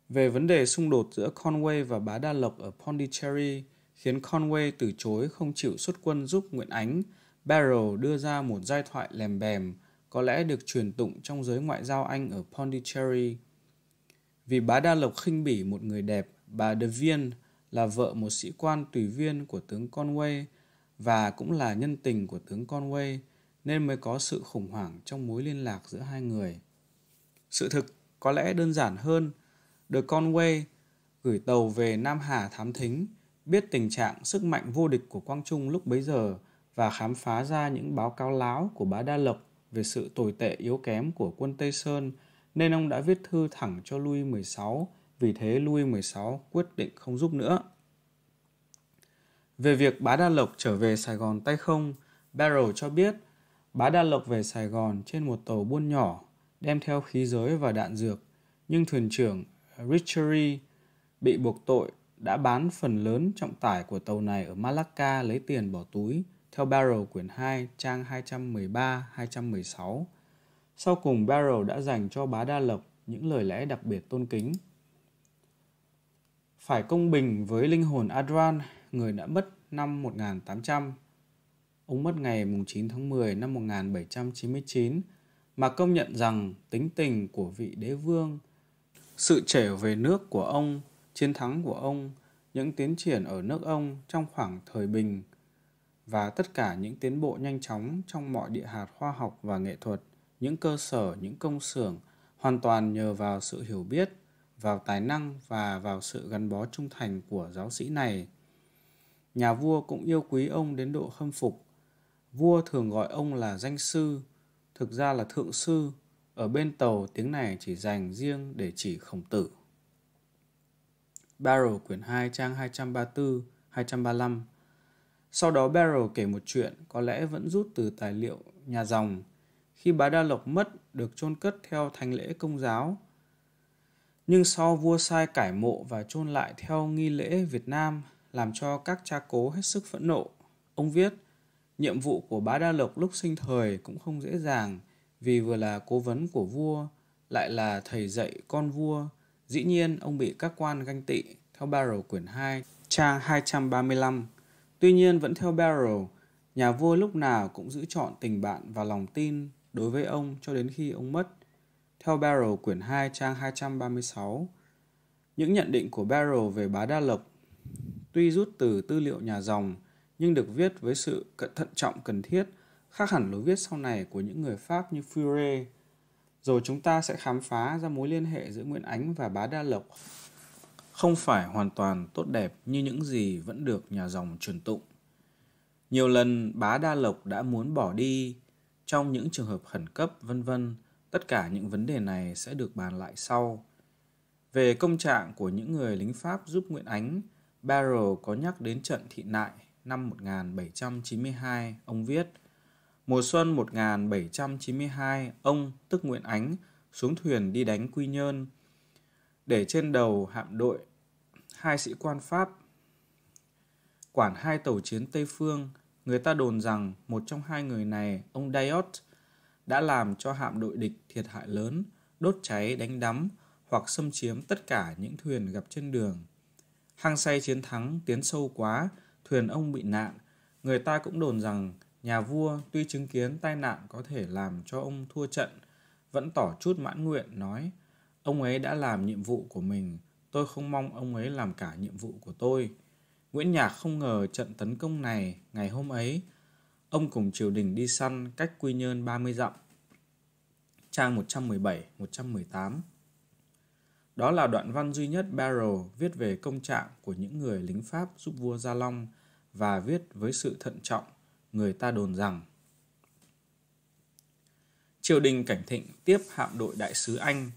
Về vấn đề xung đột giữa Conway và Bá Đa Lộc ở Pondicherry khiến Conway từ chối không chịu xuất quân giúp Nguyễn Ánh, Barrow đưa ra một giai thoại lèm bèm có lẽ được truyền tụng trong giới ngoại giao Anh ở Pondicherry. Vì bá Đa Lộc khinh bỉ một người đẹp, bà De Viên là vợ một sĩ quan tùy viên của tướng Conway và cũng là nhân tình của tướng Conway nên mới có sự khủng hoảng trong mối liên lạc giữa hai người. Sự thực có lẽ đơn giản hơn, được Conway gửi tàu về Nam Hà thám thính, biết tình trạng sức mạnh vô địch của Quang Trung lúc bấy giờ và khám phá ra những báo cáo láo của bá Đa Lộc về sự tồi tệ yếu kém của quân Tây Sơn nên ông đã viết thư thẳng cho Louis 16. vì thế Louis 16 quyết định không giúp nữa. Về việc Bá Đa Lộc trở về Sài Gòn tay không, Barrow cho biết Bá Đa Lộc về Sài Gòn trên một tàu buôn nhỏ, đem theo khí giới và đạn dược, nhưng thuyền trưởng Richery bị buộc tội đã bán phần lớn trọng tải của tàu này ở Malacca lấy tiền bỏ túi, theo Barrow quyển 2 trang 213-216. Sau cùng Barrow đã dành cho bá Đa Lộc những lời lẽ đặc biệt tôn kính. Phải công bình với linh hồn Adran, người đã mất năm 1800. Ông mất ngày 9 tháng 10 năm 1799 mà công nhận rằng tính tình của vị đế vương, sự trẻ về nước của ông, chiến thắng của ông, những tiến triển ở nước ông trong khoảng thời bình và tất cả những tiến bộ nhanh chóng trong mọi địa hạt khoa học và nghệ thuật, những cơ sở, những công xưởng hoàn toàn nhờ vào sự hiểu biết, vào tài năng và vào sự gắn bó trung thành của giáo sĩ này. Nhà vua cũng yêu quý ông đến độ khâm phục. Vua thường gọi ông là danh sư, thực ra là thượng sư, ở bên tàu tiếng này chỉ dành riêng để chỉ khổng tử. Barrow quyển 2 trang 234, 235 sau đó Barrow kể một chuyện có lẽ vẫn rút từ tài liệu nhà dòng khi bá Đa Lộc mất được chôn cất theo thánh lễ công giáo. Nhưng sau vua sai cải mộ và chôn lại theo nghi lễ Việt Nam làm cho các cha cố hết sức phẫn nộ. Ông viết, nhiệm vụ của bá Đa Lộc lúc sinh thời cũng không dễ dàng vì vừa là cố vấn của vua, lại là thầy dạy con vua. Dĩ nhiên, ông bị các quan ganh tị theo Barrow quyển 2, trang 235. Tuy nhiên vẫn theo Barrow, nhà vua lúc nào cũng giữ chọn tình bạn và lòng tin đối với ông cho đến khi ông mất. Theo Barrow quyển 2 trang 236, những nhận định của Barrow về bá đa lộc tuy rút từ tư liệu nhà dòng nhưng được viết với sự cẩn thận trọng cần thiết khác hẳn lối viết sau này của những người Pháp như Furet. Rồi chúng ta sẽ khám phá ra mối liên hệ giữa Nguyễn Ánh và bá đa lộc không phải hoàn toàn tốt đẹp như những gì vẫn được nhà dòng truyền tụng. Nhiều lần bá Đa Lộc đã muốn bỏ đi, trong những trường hợp khẩn cấp vân vân, tất cả những vấn đề này sẽ được bàn lại sau. Về công trạng của những người lính Pháp giúp Nguyễn Ánh, Barrow có nhắc đến trận thị nại năm 1792, ông viết Mùa xuân 1792, ông, tức Nguyễn Ánh, xuống thuyền đi đánh Quy Nhơn – để trên đầu hạm đội hai sĩ quan Pháp quản hai tàu chiến Tây Phương, người ta đồn rằng một trong hai người này, ông Diot, đã làm cho hạm đội địch thiệt hại lớn, đốt cháy, đánh đắm hoặc xâm chiếm tất cả những thuyền gặp trên đường. Hang say chiến thắng tiến sâu quá, thuyền ông bị nạn. Người ta cũng đồn rằng nhà vua tuy chứng kiến tai nạn có thể làm cho ông thua trận, vẫn tỏ chút mãn nguyện nói Ông ấy đã làm nhiệm vụ của mình, tôi không mong ông ấy làm cả nhiệm vụ của tôi. Nguyễn Nhạc không ngờ trận tấn công này ngày hôm ấy, ông cùng triều đình đi săn cách Quy Nhơn 30 dặm. Trang 117-118 Đó là đoạn văn duy nhất Barrow viết về công trạng của những người lính Pháp giúp vua Gia Long và viết với sự thận trọng, người ta đồn rằng Triều đình cảnh thịnh tiếp hạm đội đại sứ Anh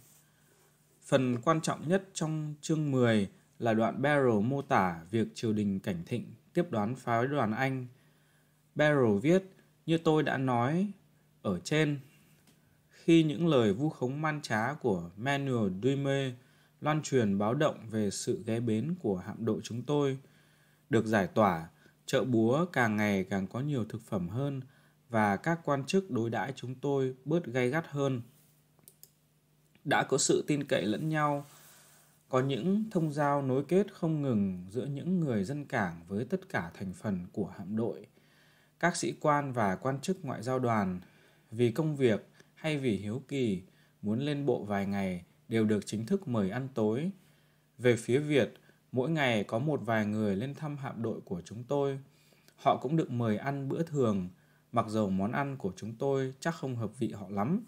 Phần quan trọng nhất trong chương 10 là đoạn Barrow mô tả việc triều đình cảnh thịnh tiếp đón phái đoàn Anh. Barrow viết, như tôi đã nói ở trên, khi những lời vu khống man trá của Manuel Duyme loan truyền báo động về sự ghé bến của hạm đội chúng tôi, được giải tỏa, chợ búa càng ngày càng có nhiều thực phẩm hơn và các quan chức đối đãi chúng tôi bớt gay gắt hơn đã có sự tin cậy lẫn nhau, có những thông giao nối kết không ngừng giữa những người dân cảng với tất cả thành phần của hạm đội, các sĩ quan và quan chức ngoại giao đoàn, vì công việc hay vì hiếu kỳ, muốn lên bộ vài ngày đều được chính thức mời ăn tối. Về phía Việt, mỗi ngày có một vài người lên thăm hạm đội của chúng tôi. Họ cũng được mời ăn bữa thường, mặc dầu món ăn của chúng tôi chắc không hợp vị họ lắm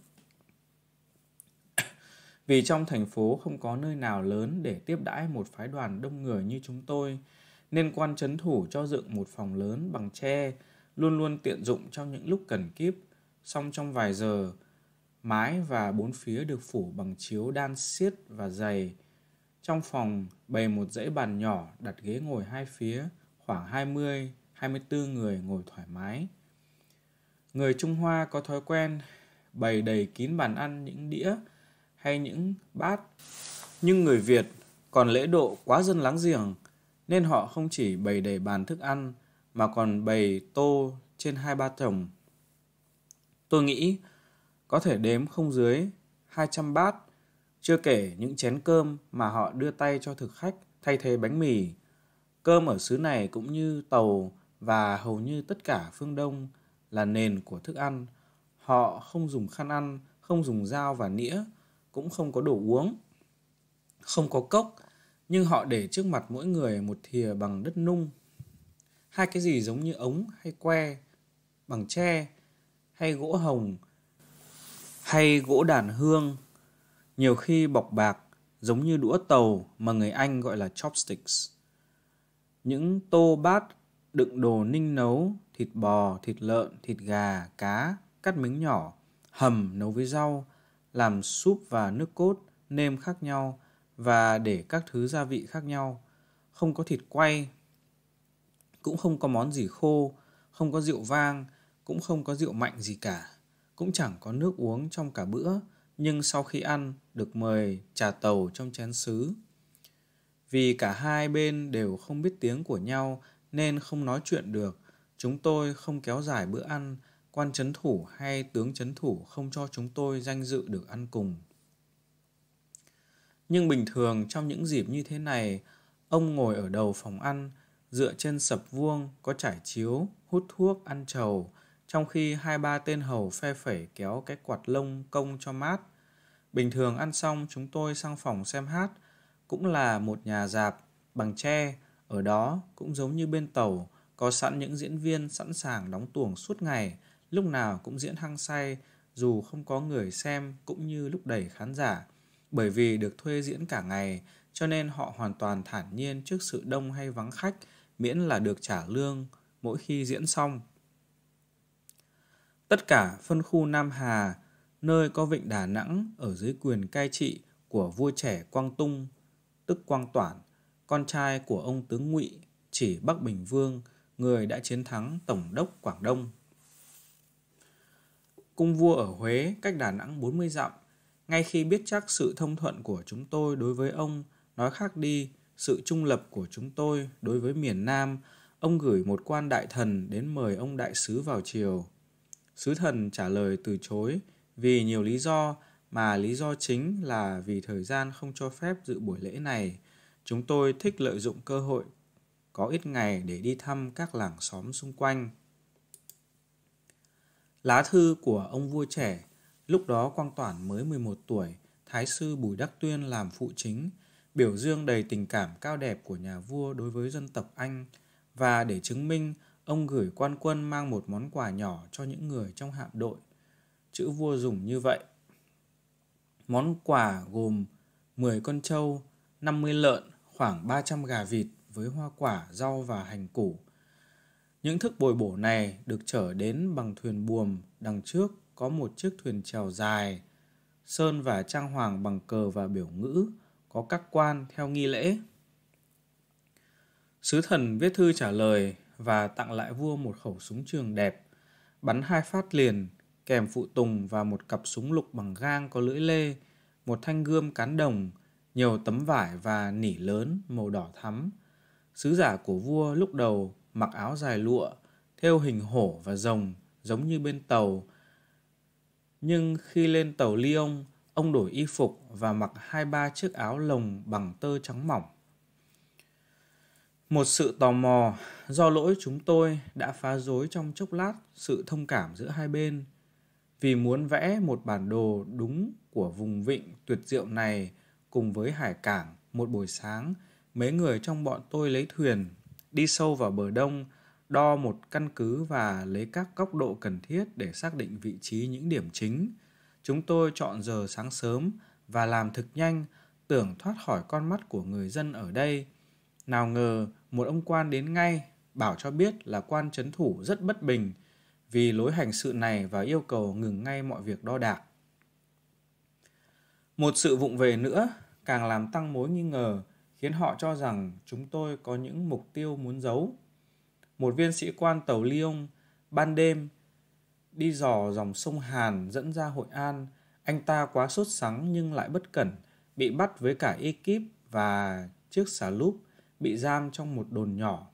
vì trong thành phố không có nơi nào lớn để tiếp đãi một phái đoàn đông người như chúng tôi, nên quan chấn thủ cho dựng một phòng lớn bằng tre, luôn luôn tiện dụng trong những lúc cần kíp, xong trong vài giờ, mái và bốn phía được phủ bằng chiếu đan xiết và dày. Trong phòng bày một dãy bàn nhỏ đặt ghế ngồi hai phía, khoảng 20, 24 người ngồi thoải mái. Người Trung Hoa có thói quen bày đầy kín bàn ăn những đĩa, hay những bát. Nhưng người Việt còn lễ độ quá dân láng giềng, nên họ không chỉ bày đầy bàn thức ăn mà còn bày tô trên hai ba chồng. Tôi nghĩ có thể đếm không dưới 200 bát, chưa kể những chén cơm mà họ đưa tay cho thực khách thay thế bánh mì. Cơm ở xứ này cũng như tàu và hầu như tất cả phương Đông là nền của thức ăn. Họ không dùng khăn ăn, không dùng dao và nĩa, cũng không có đồ uống, không có cốc, nhưng họ để trước mặt mỗi người một thìa bằng đất nung. Hai cái gì giống như ống hay que, bằng tre, hay gỗ hồng, hay gỗ đàn hương, nhiều khi bọc bạc, giống như đũa tàu mà người Anh gọi là chopsticks. Những tô bát đựng đồ ninh nấu, thịt bò, thịt lợn, thịt gà, cá, cắt miếng nhỏ, hầm nấu với rau, làm súp và nước cốt, nêm khác nhau và để các thứ gia vị khác nhau. Không có thịt quay, cũng không có món gì khô, không có rượu vang, cũng không có rượu mạnh gì cả. Cũng chẳng có nước uống trong cả bữa, nhưng sau khi ăn được mời trà tàu trong chén sứ. Vì cả hai bên đều không biết tiếng của nhau nên không nói chuyện được, chúng tôi không kéo dài bữa ăn quan chấn thủ hay tướng chấn thủ không cho chúng tôi danh dự được ăn cùng. Nhưng bình thường trong những dịp như thế này, ông ngồi ở đầu phòng ăn, dựa trên sập vuông có trải chiếu, hút thuốc ăn trầu, trong khi hai ba tên hầu phe phẩy kéo cái quạt lông công cho mát. Bình thường ăn xong chúng tôi sang phòng xem hát, cũng là một nhà dạp, bằng tre, ở đó cũng giống như bên tàu, có sẵn những diễn viên sẵn sàng đóng tuồng suốt ngày, lúc nào cũng diễn hăng say dù không có người xem cũng như lúc đẩy khán giả. Bởi vì được thuê diễn cả ngày, cho nên họ hoàn toàn thản nhiên trước sự đông hay vắng khách, miễn là được trả lương mỗi khi diễn xong. Tất cả phân khu Nam Hà, nơi có vịnh Đà Nẵng ở dưới quyền cai trị của vua trẻ Quang Tung, tức Quang Toản, con trai của ông tướng Ngụy, chỉ Bắc Bình Vương, người đã chiến thắng Tổng đốc Quảng Đông cung vua ở Huế cách Đà Nẵng 40 dặm, ngay khi biết chắc sự thông thuận của chúng tôi đối với ông nói khác đi sự trung lập của chúng tôi đối với miền Nam, ông gửi một quan đại thần đến mời ông đại sứ vào triều. Sứ thần trả lời từ chối vì nhiều lý do mà lý do chính là vì thời gian không cho phép dự buổi lễ này. Chúng tôi thích lợi dụng cơ hội có ít ngày để đi thăm các làng xóm xung quanh. Lá thư của ông vua trẻ, lúc đó Quang Toản mới 11 tuổi, Thái sư Bùi Đắc Tuyên làm phụ chính, biểu dương đầy tình cảm cao đẹp của nhà vua đối với dân tộc Anh và để chứng minh ông gửi quan quân mang một món quà nhỏ cho những người trong hạm đội. Chữ vua dùng như vậy. Món quà gồm 10 con trâu, 50 lợn, khoảng 300 gà vịt với hoa quả, rau và hành củ. Những thức bồi bổ này được trở đến bằng thuyền buồm, đằng trước có một chiếc thuyền trèo dài, sơn và trang hoàng bằng cờ và biểu ngữ, có các quan theo nghi lễ. Sứ thần viết thư trả lời và tặng lại vua một khẩu súng trường đẹp, bắn hai phát liền, kèm phụ tùng và một cặp súng lục bằng gang có lưỡi lê, một thanh gươm cán đồng, nhiều tấm vải và nỉ lớn màu đỏ thắm. Sứ giả của vua lúc đầu mặc áo dài lụa, theo hình hổ và rồng, giống như bên tàu. Nhưng khi lên tàu Lyon, ông đổi y phục và mặc hai ba chiếc áo lồng bằng tơ trắng mỏng. Một sự tò mò do lỗi chúng tôi đã phá rối trong chốc lát sự thông cảm giữa hai bên. Vì muốn vẽ một bản đồ đúng của vùng vịnh tuyệt diệu này cùng với hải cảng một buổi sáng, mấy người trong bọn tôi lấy thuyền đi sâu vào bờ đông, đo một căn cứ và lấy các góc độ cần thiết để xác định vị trí những điểm chính. Chúng tôi chọn giờ sáng sớm và làm thực nhanh, tưởng thoát khỏi con mắt của người dân ở đây. Nào ngờ, một ông quan đến ngay, bảo cho biết là quan chấn thủ rất bất bình vì lối hành sự này và yêu cầu ngừng ngay mọi việc đo đạc. Một sự vụng về nữa càng làm tăng mối nghi ngờ khiến họ cho rằng chúng tôi có những mục tiêu muốn giấu. Một viên sĩ quan tàu Lyon ban đêm đi dò dòng sông Hàn dẫn ra Hội An, anh ta quá sốt sắng nhưng lại bất cẩn, bị bắt với cả ekip và chiếc xà lúp bị giam trong một đồn nhỏ.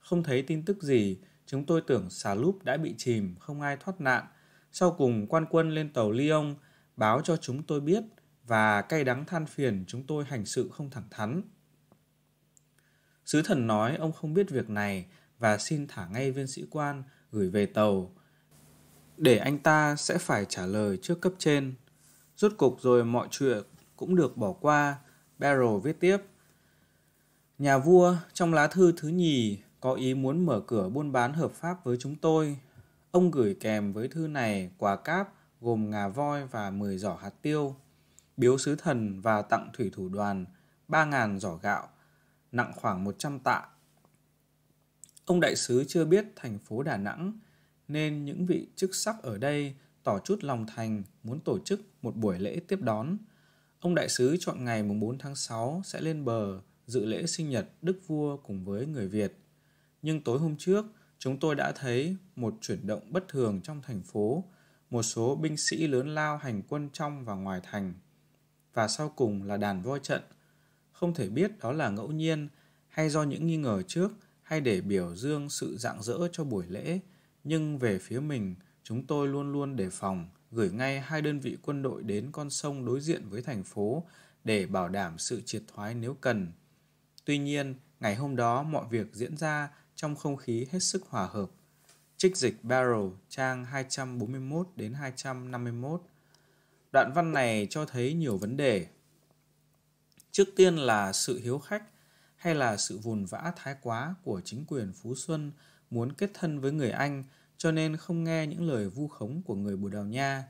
Không thấy tin tức gì, chúng tôi tưởng xà lúp đã bị chìm, không ai thoát nạn. Sau cùng quan quân lên tàu Lyon báo cho chúng tôi biết và cay đắng than phiền chúng tôi hành sự không thẳng thắn. Sứ thần nói ông không biết việc này và xin thả ngay viên sĩ quan gửi về tàu để anh ta sẽ phải trả lời trước cấp trên. Rốt cục rồi mọi chuyện cũng được bỏ qua, Barrow viết tiếp. Nhà vua trong lá thư thứ nhì có ý muốn mở cửa buôn bán hợp pháp với chúng tôi. Ông gửi kèm với thư này quả cáp gồm ngà voi và 10 giỏ hạt tiêu, biếu sứ thần và tặng thủy thủ đoàn 3.000 giỏ gạo nặng khoảng 100 tạ. Ông đại sứ chưa biết thành phố Đà Nẵng, nên những vị chức sắc ở đây tỏ chút lòng thành muốn tổ chức một buổi lễ tiếp đón. Ông đại sứ chọn ngày mùng 4 tháng 6 sẽ lên bờ dự lễ sinh nhật Đức Vua cùng với người Việt. Nhưng tối hôm trước, chúng tôi đã thấy một chuyển động bất thường trong thành phố, một số binh sĩ lớn lao hành quân trong và ngoài thành. Và sau cùng là đàn voi trận không thể biết đó là ngẫu nhiên hay do những nghi ngờ trước hay để biểu dương sự rạng rỡ cho buổi lễ, nhưng về phía mình, chúng tôi luôn luôn đề phòng, gửi ngay hai đơn vị quân đội đến con sông đối diện với thành phố để bảo đảm sự triệt thoái nếu cần. Tuy nhiên, ngày hôm đó mọi việc diễn ra trong không khí hết sức hòa hợp. Trích dịch Barrow, trang 241 đến 251. Đoạn văn này cho thấy nhiều vấn đề Trước tiên là sự hiếu khách hay là sự vùn vã thái quá của chính quyền Phú Xuân muốn kết thân với người Anh cho nên không nghe những lời vu khống của người Bồ Đào Nha.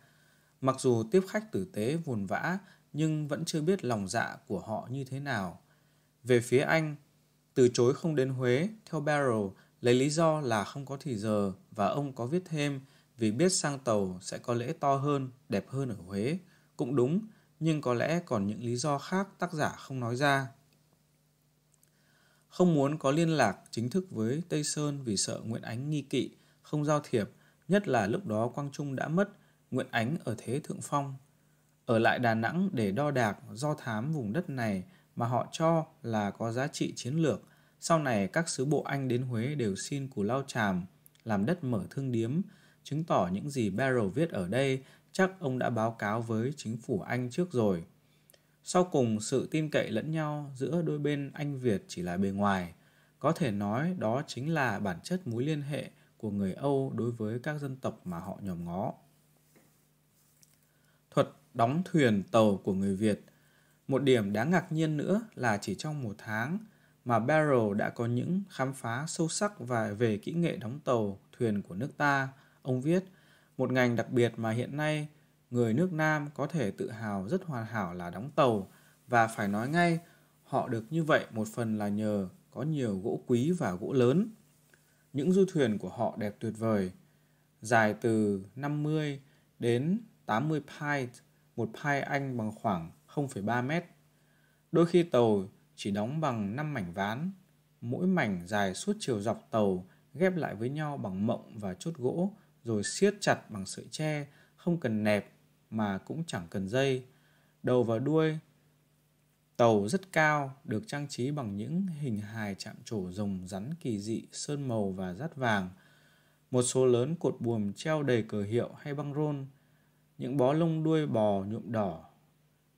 Mặc dù tiếp khách tử tế vùn vã nhưng vẫn chưa biết lòng dạ của họ như thế nào. Về phía Anh, từ chối không đến Huế theo Barrow lấy lý do là không có thì giờ và ông có viết thêm vì biết sang tàu sẽ có lễ to hơn, đẹp hơn ở Huế. Cũng đúng, nhưng có lẽ còn những lý do khác tác giả không nói ra. Không muốn có liên lạc chính thức với Tây Sơn vì sợ Nguyễn Ánh nghi kỵ, không giao thiệp, nhất là lúc đó Quang Trung đã mất, Nguyễn Ánh ở thế thượng phong. Ở lại Đà Nẵng để đo đạc do thám vùng đất này mà họ cho là có giá trị chiến lược. Sau này các sứ bộ Anh đến Huế đều xin Cù Lao Tràm làm đất mở thương điếm, chứng tỏ những gì Barrow viết ở đây chắc ông đã báo cáo với chính phủ Anh trước rồi. Sau cùng, sự tin cậy lẫn nhau giữa đôi bên Anh Việt chỉ là bề ngoài. Có thể nói đó chính là bản chất mối liên hệ của người Âu đối với các dân tộc mà họ nhòm ngó. Thuật đóng thuyền tàu của người Việt Một điểm đáng ngạc nhiên nữa là chỉ trong một tháng mà Barrow đã có những khám phá sâu sắc và về kỹ nghệ đóng tàu, thuyền của nước ta. Ông viết – một ngành đặc biệt mà hiện nay người nước Nam có thể tự hào rất hoàn hảo là đóng tàu và phải nói ngay họ được như vậy một phần là nhờ có nhiều gỗ quý và gỗ lớn. Những du thuyền của họ đẹp tuyệt vời, dài từ 50 đến 80 pi, một pi Anh bằng khoảng 0,3 mét. Đôi khi tàu chỉ đóng bằng 5 mảnh ván, mỗi mảnh dài suốt chiều dọc tàu ghép lại với nhau bằng mộng và chốt gỗ rồi siết chặt bằng sợi tre, không cần nẹp mà cũng chẳng cần dây. Đầu và đuôi tàu rất cao, được trang trí bằng những hình hài chạm trổ rồng rắn kỳ dị, sơn màu và rát vàng. Một số lớn cột buồm treo đầy cờ hiệu hay băng rôn, những bó lông đuôi bò nhuộm đỏ,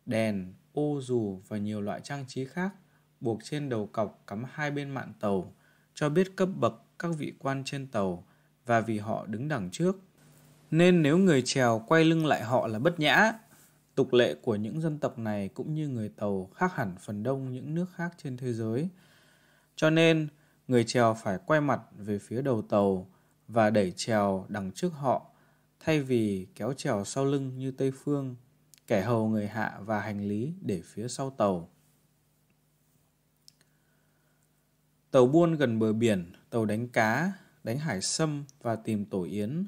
đèn, ô dù và nhiều loại trang trí khác buộc trên đầu cọc cắm hai bên mạn tàu cho biết cấp bậc các vị quan trên tàu và vì họ đứng đằng trước. Nên nếu người trèo quay lưng lại họ là bất nhã, tục lệ của những dân tộc này cũng như người Tàu khác hẳn phần đông những nước khác trên thế giới. Cho nên, người trèo phải quay mặt về phía đầu tàu và đẩy trèo đằng trước họ, thay vì kéo trèo sau lưng như Tây Phương, kẻ hầu người hạ và hành lý để phía sau tàu. Tàu buôn gần bờ biển, tàu đánh cá, đánh hải sâm và tìm tổ yến.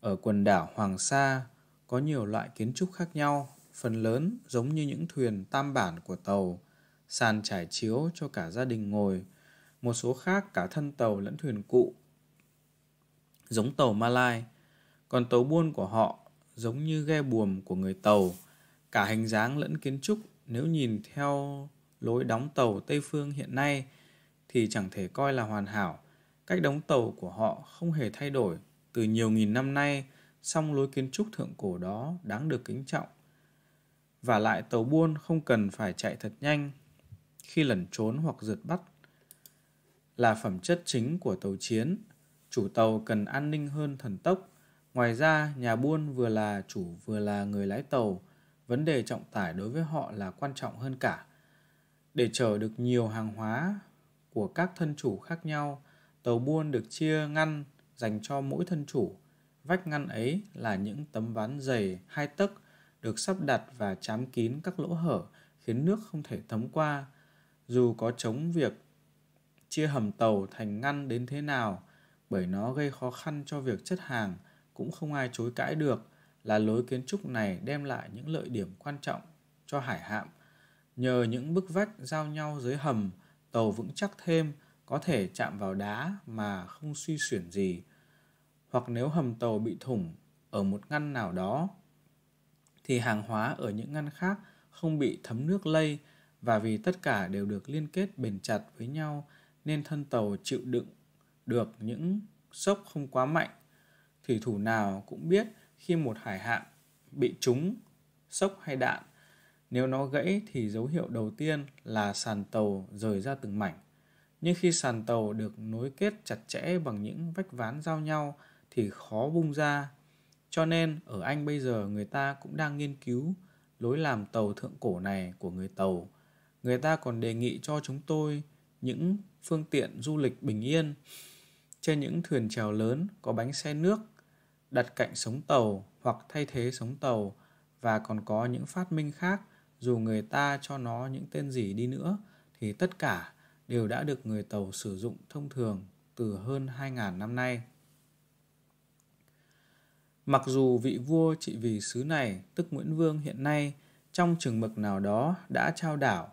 Ở quần đảo Hoàng Sa có nhiều loại kiến trúc khác nhau, phần lớn giống như những thuyền tam bản của tàu, sàn trải chiếu cho cả gia đình ngồi, một số khác cả thân tàu lẫn thuyền cụ. Giống tàu Malai, còn tàu buôn của họ giống như ghe buồm của người tàu, cả hình dáng lẫn kiến trúc nếu nhìn theo lối đóng tàu Tây Phương hiện nay thì chẳng thể coi là hoàn hảo. Cách đóng tàu của họ không hề thay đổi từ nhiều nghìn năm nay, song lối kiến trúc thượng cổ đó đáng được kính trọng. Và lại tàu buôn không cần phải chạy thật nhanh khi lẩn trốn hoặc rượt bắt là phẩm chất chính của tàu chiến. Chủ tàu cần an ninh hơn thần tốc. Ngoài ra, nhà buôn vừa là chủ vừa là người lái tàu, vấn đề trọng tải đối với họ là quan trọng hơn cả. Để chở được nhiều hàng hóa của các thân chủ khác nhau, Tàu buôn được chia ngăn dành cho mỗi thân chủ. Vách ngăn ấy là những tấm ván dày hai tấc được sắp đặt và chám kín các lỗ hở khiến nước không thể thấm qua. Dù có chống việc chia hầm tàu thành ngăn đến thế nào, bởi nó gây khó khăn cho việc chất hàng cũng không ai chối cãi được là lối kiến trúc này đem lại những lợi điểm quan trọng cho hải hạm. Nhờ những bức vách giao nhau dưới hầm, tàu vững chắc thêm có thể chạm vào đá mà không suy xuyển gì, hoặc nếu hầm tàu bị thủng ở một ngăn nào đó, thì hàng hóa ở những ngăn khác không bị thấm nước lây và vì tất cả đều được liên kết bền chặt với nhau nên thân tàu chịu đựng được những sốc không quá mạnh. Thủy thủ nào cũng biết khi một hải hạm bị trúng, sốc hay đạn, nếu nó gãy thì dấu hiệu đầu tiên là sàn tàu rời ra từng mảnh nhưng khi sàn tàu được nối kết chặt chẽ bằng những vách ván giao nhau thì khó bung ra. Cho nên ở Anh bây giờ người ta cũng đang nghiên cứu lối làm tàu thượng cổ này của người tàu. Người ta còn đề nghị cho chúng tôi những phương tiện du lịch bình yên trên những thuyền chèo lớn có bánh xe nước đặt cạnh sống tàu hoặc thay thế sống tàu và còn có những phát minh khác dù người ta cho nó những tên gì đi nữa thì tất cả đều đã được người Tàu sử dụng thông thường từ hơn 2.000 năm nay. Mặc dù vị vua trị vì xứ này, tức Nguyễn Vương hiện nay, trong trường mực nào đó đã trao đảo.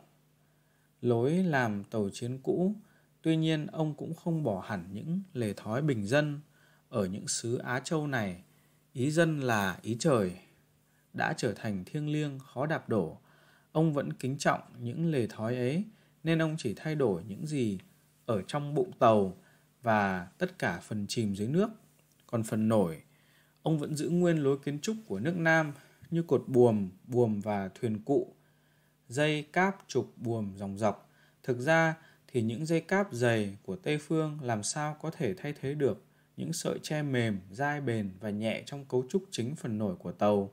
Lối làm tàu chiến cũ, tuy nhiên ông cũng không bỏ hẳn những lề thói bình dân ở những xứ Á Châu này, ý dân là ý trời, đã trở thành thiêng liêng khó đạp đổ. Ông vẫn kính trọng những lề thói ấy, nên ông chỉ thay đổi những gì ở trong bụng tàu và tất cả phần chìm dưới nước. Còn phần nổi, ông vẫn giữ nguyên lối kiến trúc của nước Nam như cột buồm, buồm và thuyền cụ, dây cáp trục buồm dòng dọc. Thực ra thì những dây cáp dày của Tây Phương làm sao có thể thay thế được những sợi tre mềm, dai bền và nhẹ trong cấu trúc chính phần nổi của tàu.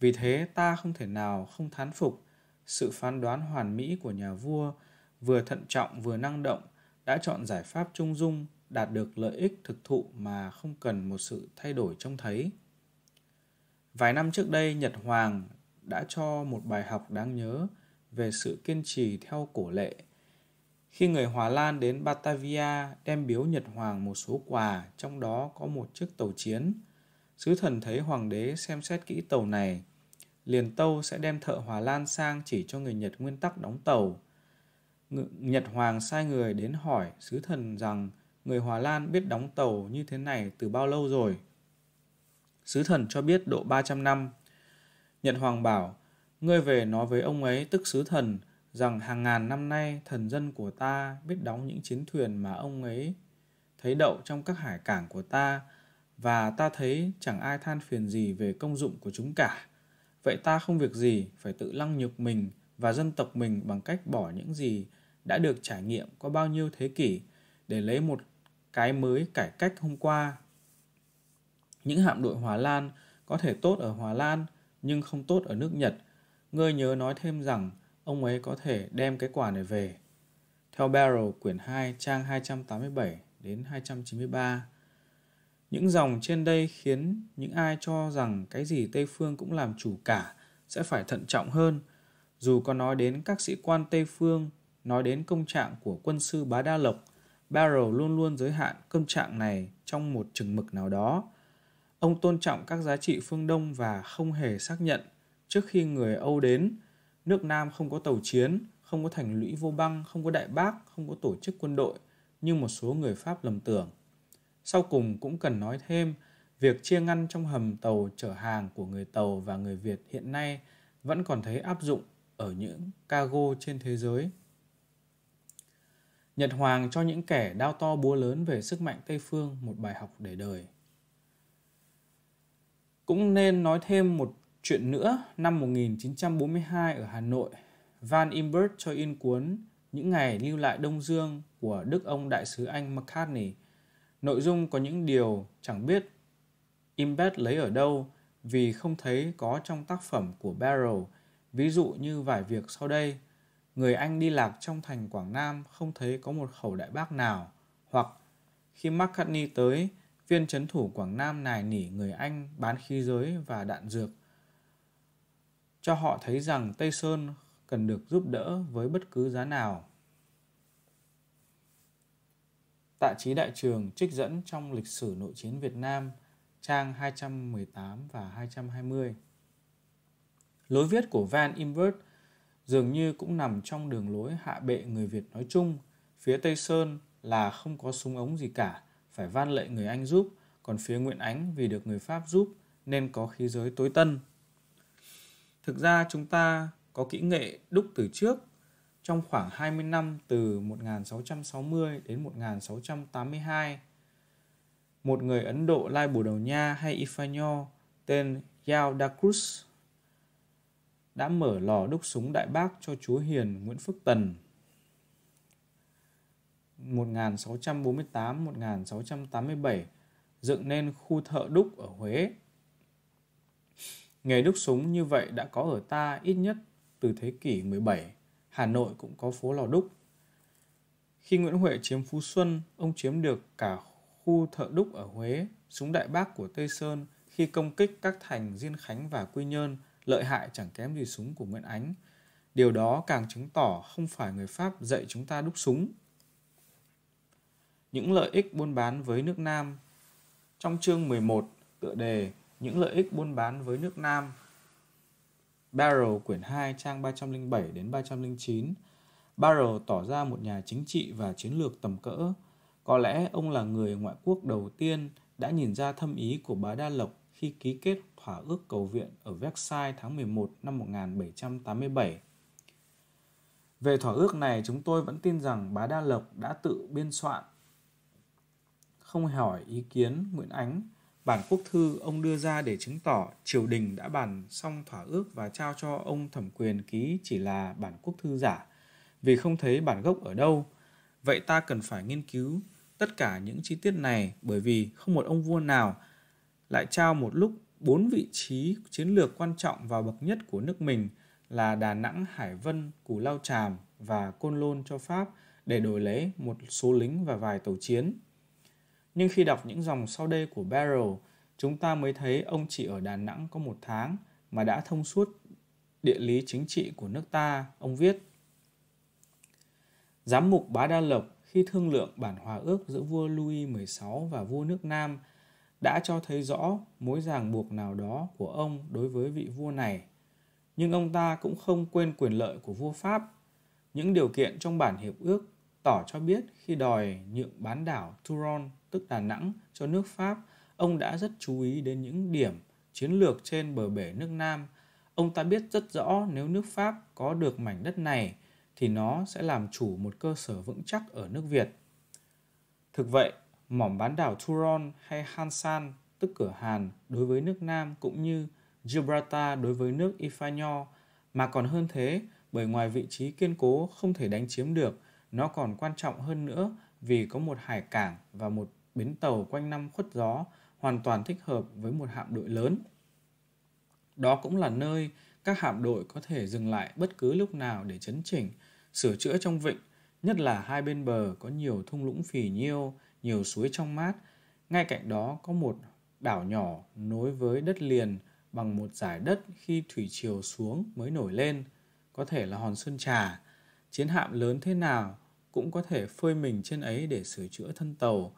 Vì thế ta không thể nào không thán phục sự phán đoán hoàn mỹ của nhà vua vừa thận trọng vừa năng động đã chọn giải pháp trung dung đạt được lợi ích thực thụ mà không cần một sự thay đổi trông thấy vài năm trước đây nhật hoàng đã cho một bài học đáng nhớ về sự kiên trì theo cổ lệ khi người Hòa Lan đến Batavia đem biếu Nhật Hoàng một số quà, trong đó có một chiếc tàu chiến. Sứ thần thấy hoàng đế xem xét kỹ tàu này, liền tâu sẽ đem thợ Hòa Lan sang chỉ cho người Nhật nguyên tắc đóng tàu. Nhật Hoàng sai người đến hỏi sứ thần rằng người Hòa Lan biết đóng tàu như thế này từ bao lâu rồi. Sứ thần cho biết độ 300 năm. Nhật Hoàng bảo, ngươi về nói với ông ấy tức sứ thần rằng hàng ngàn năm nay thần dân của ta biết đóng những chiến thuyền mà ông ấy thấy đậu trong các hải cảng của ta và ta thấy chẳng ai than phiền gì về công dụng của chúng cả. Vậy ta không việc gì phải tự lăng nhục mình và dân tộc mình bằng cách bỏ những gì đã được trải nghiệm qua bao nhiêu thế kỷ để lấy một cái mới cải cách hôm qua. Những hạm đội Hòa Lan có thể tốt ở Hòa Lan nhưng không tốt ở nước Nhật. Ngươi nhớ nói thêm rằng ông ấy có thể đem cái quả này về. Theo Barrow, quyển 2, trang 287 đến 293. Những dòng trên đây khiến những ai cho rằng cái gì Tây Phương cũng làm chủ cả sẽ phải thận trọng hơn. Dù có nói đến các sĩ quan Tây Phương, nói đến công trạng của quân sư Bá Đa Lộc, Barrow luôn luôn giới hạn công trạng này trong một chừng mực nào đó. Ông tôn trọng các giá trị phương Đông và không hề xác nhận trước khi người Âu đến, nước Nam không có tàu chiến, không có thành lũy vô băng, không có đại bác, không có tổ chức quân đội như một số người Pháp lầm tưởng. Sau cùng cũng cần nói thêm, việc chia ngăn trong hầm tàu chở hàng của người tàu và người Việt hiện nay vẫn còn thấy áp dụng ở những cargo trên thế giới. Nhật Hoàng cho những kẻ đao to búa lớn về sức mạnh Tây Phương một bài học để đời. Cũng nên nói thêm một chuyện nữa, năm 1942 ở Hà Nội, Van Imbert cho in cuốn Những ngày lưu lại Đông Dương của đức ông đại sứ Anh McCartney – Nội dung có những điều chẳng biết embed lấy ở đâu vì không thấy có trong tác phẩm của Barrow, ví dụ như vài việc sau đây. Người Anh đi lạc trong thành Quảng Nam không thấy có một khẩu đại bác nào, hoặc khi McCartney tới, viên chấn thủ Quảng Nam nài nỉ người Anh bán khí giới và đạn dược. Cho họ thấy rằng Tây Sơn cần được giúp đỡ với bất cứ giá nào. Tạ Chí Đại Trường trích dẫn trong lịch sử nội chiến Việt Nam, trang 218 và 220. Lối viết của Van Imbert dường như cũng nằm trong đường lối hạ bệ người Việt nói chung, phía Tây Sơn là không có súng ống gì cả, phải van lệ người Anh giúp, còn phía Nguyễn Ánh vì được người Pháp giúp nên có khí giới tối tân. Thực ra chúng ta có kỹ nghệ đúc từ trước trong khoảng 20 năm từ 1660 đến 1682. Một người Ấn Độ lai Bồ đầu Nha hay Ifanyo tên Yao Da đã mở lò đúc súng Đại Bác cho chúa Hiền Nguyễn Phước Tần 1648-1687 dựng nên khu thợ đúc ở Huế. Nghề đúc súng như vậy đã có ở ta ít nhất từ thế kỷ 17 Hà Nội cũng có phố Lò Đúc. Khi Nguyễn Huệ chiếm Phú Xuân, ông chiếm được cả khu thợ đúc ở Huế, súng đại bác của Tây Sơn khi công kích các thành Diên Khánh và Quy Nhơn, lợi hại chẳng kém gì súng của Nguyễn Ánh. Điều đó càng chứng tỏ không phải người Pháp dạy chúng ta đúc súng. Những lợi ích buôn bán với nước Nam Trong chương 11, tựa đề Những lợi ích buôn bán với nước Nam Barrow quyển 2 trang 307 đến 309, Barrow tỏ ra một nhà chính trị và chiến lược tầm cỡ. Có lẽ ông là người ngoại quốc đầu tiên đã nhìn ra thâm ý của bá Đa Lộc khi ký kết thỏa ước cầu viện ở Versailles tháng 11 năm 1787. Về thỏa ước này, chúng tôi vẫn tin rằng bá Đa Lộc đã tự biên soạn. Không hỏi ý kiến Nguyễn Ánh, Bản quốc thư ông đưa ra để chứng tỏ triều đình đã bàn xong thỏa ước và trao cho ông thẩm quyền ký chỉ là bản quốc thư giả, vì không thấy bản gốc ở đâu. Vậy ta cần phải nghiên cứu tất cả những chi tiết này bởi vì không một ông vua nào lại trao một lúc bốn vị trí chiến lược quan trọng và bậc nhất của nước mình là Đà Nẵng, Hải Vân, Cù Lao Tràm và Côn Lôn cho Pháp để đổi lấy một số lính và vài tàu chiến. Nhưng khi đọc những dòng sau đây của Barrow chúng ta mới thấy ông chỉ ở Đà Nẵng có một tháng mà đã thông suốt địa lý chính trị của nước ta, ông viết. Giám mục Bá Đa Lộc khi thương lượng bản hòa ước giữa vua Louis XVI và vua nước Nam đã cho thấy rõ mối ràng buộc nào đó của ông đối với vị vua này. Nhưng ông ta cũng không quên quyền lợi của vua Pháp. Những điều kiện trong bản hiệp ước tỏ cho biết khi đòi nhượng bán đảo Turon tức Đà Nẵng cho nước Pháp, ông đã rất chú ý đến những điểm chiến lược trên bờ bể nước Nam. Ông ta biết rất rõ nếu nước Pháp có được mảnh đất này thì nó sẽ làm chủ một cơ sở vững chắc ở nước Việt. Thực vậy, mỏm bán đảo Turon hay Hansan, tức cửa Hàn, đối với nước Nam cũng như Gibraltar đối với nước Ifanyo, mà còn hơn thế, bởi ngoài vị trí kiên cố không thể đánh chiếm được, nó còn quan trọng hơn nữa vì có một hải cảng và một bến tàu quanh năm khuất gió hoàn toàn thích hợp với một hạm đội lớn. Đó cũng là nơi các hạm đội có thể dừng lại bất cứ lúc nào để chấn chỉnh, sửa chữa trong vịnh, nhất là hai bên bờ có nhiều thung lũng phì nhiêu, nhiều suối trong mát. Ngay cạnh đó có một đảo nhỏ nối với đất liền bằng một giải đất khi thủy triều xuống mới nổi lên, có thể là hòn sơn trà. Chiến hạm lớn thế nào cũng có thể phơi mình trên ấy để sửa chữa thân tàu,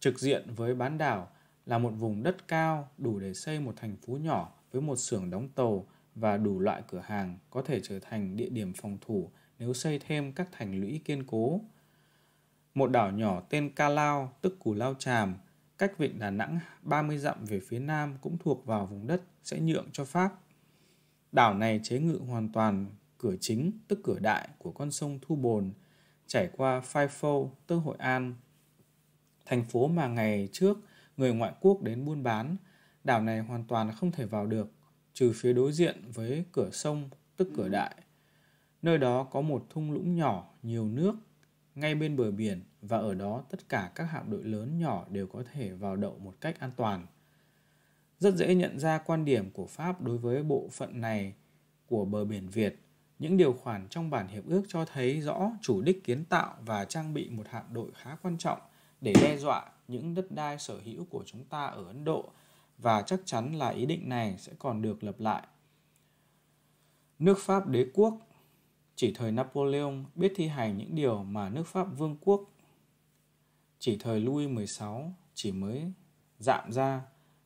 Trực diện với bán đảo là một vùng đất cao đủ để xây một thành phố nhỏ với một xưởng đóng tàu và đủ loại cửa hàng có thể trở thành địa điểm phòng thủ nếu xây thêm các thành lũy kiên cố. Một đảo nhỏ tên Ca Lao, tức Cù Lao Tràm, cách vịnh Đà Nẵng 30 dặm về phía nam cũng thuộc vào vùng đất sẽ nhượng cho Pháp. Đảo này chế ngự hoàn toàn cửa chính, tức cửa đại của con sông Thu Bồn, chảy qua Phai Phâu, tức Hội An, thành phố mà ngày trước người ngoại quốc đến buôn bán, đảo này hoàn toàn không thể vào được, trừ phía đối diện với cửa sông, tức cửa đại. Nơi đó có một thung lũng nhỏ, nhiều nước, ngay bên bờ biển và ở đó tất cả các hạm đội lớn nhỏ đều có thể vào đậu một cách an toàn. Rất dễ nhận ra quan điểm của Pháp đối với bộ phận này của bờ biển Việt. Những điều khoản trong bản hiệp ước cho thấy rõ chủ đích kiến tạo và trang bị một hạm đội khá quan trọng – để đe dọa những đất đai sở hữu của chúng ta ở Ấn Độ và chắc chắn là ý định này sẽ còn được lập lại. Nước Pháp đế quốc chỉ thời Napoleon biết thi hành những điều mà nước Pháp vương quốc chỉ thời Louis XVI chỉ mới dạm ra.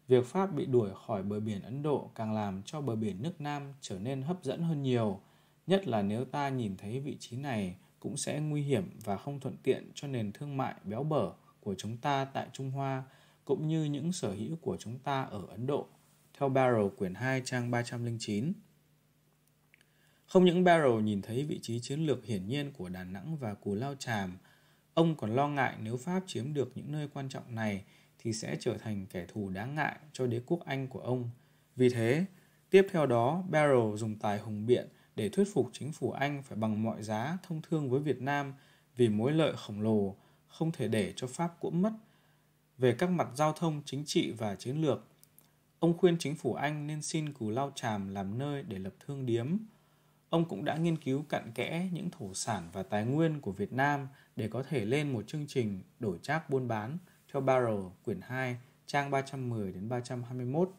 Việc Pháp bị đuổi khỏi bờ biển Ấn Độ càng làm cho bờ biển nước Nam trở nên hấp dẫn hơn nhiều, nhất là nếu ta nhìn thấy vị trí này cũng sẽ nguy hiểm và không thuận tiện cho nền thương mại béo bở của chúng ta tại Trung Hoa cũng như những sở hữu của chúng ta ở Ấn Độ, theo Barrow quyển 2 trang 309. Không những Barrow nhìn thấy vị trí chiến lược hiển nhiên của Đà Nẵng và Cù Lao Tràm, ông còn lo ngại nếu Pháp chiếm được những nơi quan trọng này thì sẽ trở thành kẻ thù đáng ngại cho đế quốc Anh của ông. Vì thế, tiếp theo đó, Barrow dùng tài hùng biện để thuyết phục chính phủ Anh phải bằng mọi giá thông thương với Việt Nam vì mối lợi khổng lồ không thể để cho Pháp cũng mất. Về các mặt giao thông, chính trị và chiến lược, ông khuyên chính phủ Anh nên xin Cù Lao Tràm làm nơi để lập thương điếm. Ông cũng đã nghiên cứu cặn kẽ những thổ sản và tài nguyên của Việt Nam để có thể lên một chương trình đổi trác buôn bán theo Barrow quyển 2 trang 310 đến 321.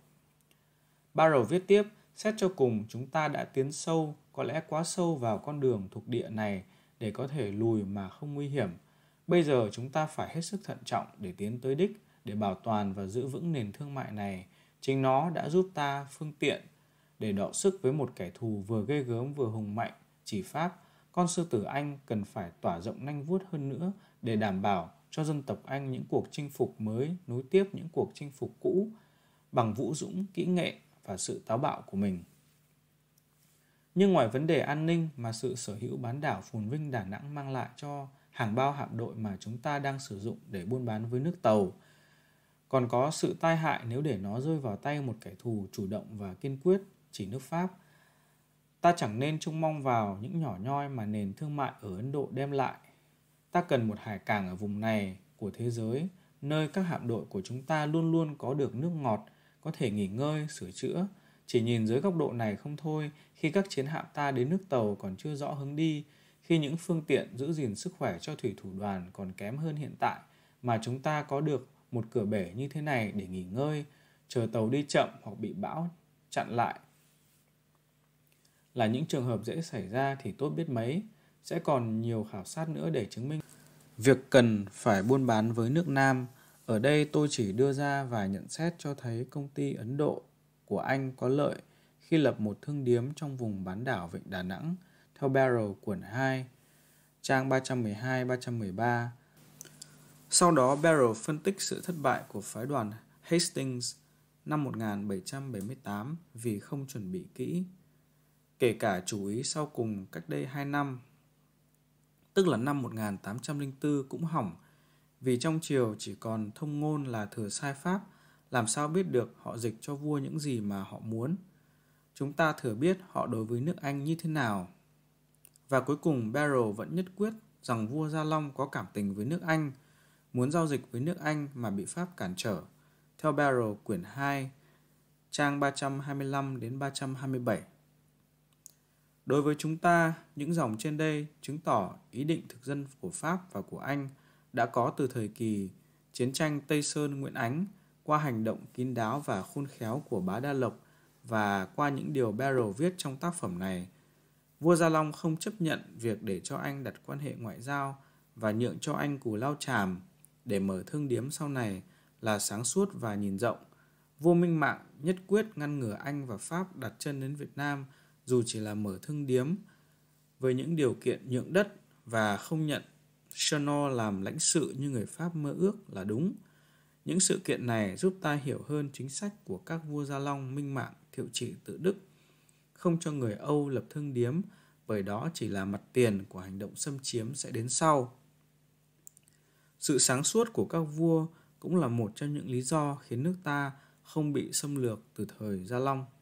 Barrow viết tiếp, xét cho cùng chúng ta đã tiến sâu, có lẽ quá sâu vào con đường thuộc địa này để có thể lùi mà không nguy hiểm – Bây giờ chúng ta phải hết sức thận trọng để tiến tới đích, để bảo toàn và giữ vững nền thương mại này. Chính nó đã giúp ta phương tiện để đọ sức với một kẻ thù vừa ghê gớm vừa hùng mạnh, chỉ Pháp. Con sư tử Anh cần phải tỏa rộng nanh vuốt hơn nữa để đảm bảo cho dân tộc Anh những cuộc chinh phục mới nối tiếp những cuộc chinh phục cũ bằng vũ dũng, kỹ nghệ và sự táo bạo của mình. Nhưng ngoài vấn đề an ninh mà sự sở hữu bán đảo phồn vinh Đà Nẵng mang lại cho hàng bao hạm đội mà chúng ta đang sử dụng để buôn bán với nước tàu. Còn có sự tai hại nếu để nó rơi vào tay một kẻ thù chủ động và kiên quyết, chỉ nước Pháp. Ta chẳng nên trông mong vào những nhỏ nhoi mà nền thương mại ở Ấn Độ đem lại. Ta cần một hải cảng ở vùng này của thế giới, nơi các hạm đội của chúng ta luôn luôn có được nước ngọt, có thể nghỉ ngơi, sửa chữa. Chỉ nhìn dưới góc độ này không thôi, khi các chiến hạm ta đến nước tàu còn chưa rõ hướng đi, khi những phương tiện giữ gìn sức khỏe cho thủy thủ đoàn còn kém hơn hiện tại mà chúng ta có được một cửa bể như thế này để nghỉ ngơi, chờ tàu đi chậm hoặc bị bão chặn lại. Là những trường hợp dễ xảy ra thì tốt biết mấy, sẽ còn nhiều khảo sát nữa để chứng minh. Việc cần phải buôn bán với nước Nam, ở đây tôi chỉ đưa ra vài nhận xét cho thấy công ty Ấn Độ của Anh có lợi khi lập một thương điếm trong vùng bán đảo Vịnh Đà Nẵng – theo Barrow quyển 2, trang 312-313. Sau đó Barrow phân tích sự thất bại của phái đoàn Hastings năm 1778 vì không chuẩn bị kỹ, kể cả chú ý sau cùng cách đây 2 năm, tức là năm 1804 cũng hỏng, vì trong triều chỉ còn thông ngôn là thừa sai Pháp, làm sao biết được họ dịch cho vua những gì mà họ muốn. Chúng ta thừa biết họ đối với nước Anh như thế nào. Và cuối cùng Barrow vẫn nhất quyết rằng vua Gia Long có cảm tình với nước Anh, muốn giao dịch với nước Anh mà bị Pháp cản trở. Theo Barrow quyển 2, trang 325 đến 327. Đối với chúng ta, những dòng trên đây chứng tỏ ý định thực dân của Pháp và của Anh đã có từ thời kỳ chiến tranh Tây Sơn Nguyễn Ánh qua hành động kín đáo và khôn khéo của bá Đa Lộc và qua những điều Barrow viết trong tác phẩm này – Vua Gia Long không chấp nhận việc để cho anh đặt quan hệ ngoại giao và nhượng cho anh Cù lao tràm để mở thương điếm sau này là sáng suốt và nhìn rộng. Vua Minh Mạng nhất quyết ngăn ngừa Anh và Pháp đặt chân đến Việt Nam dù chỉ là mở thương điếm với những điều kiện nhượng đất và không nhận Chano làm lãnh sự như người Pháp mơ ước là đúng. Những sự kiện này giúp ta hiểu hơn chính sách của các vua Gia Long, Minh Mạng, Thiệu Trị, Tự Đức không cho người Âu lập thương điếm bởi đó chỉ là mặt tiền của hành động xâm chiếm sẽ đến sau. Sự sáng suốt của các vua cũng là một trong những lý do khiến nước ta không bị xâm lược từ thời Gia Long.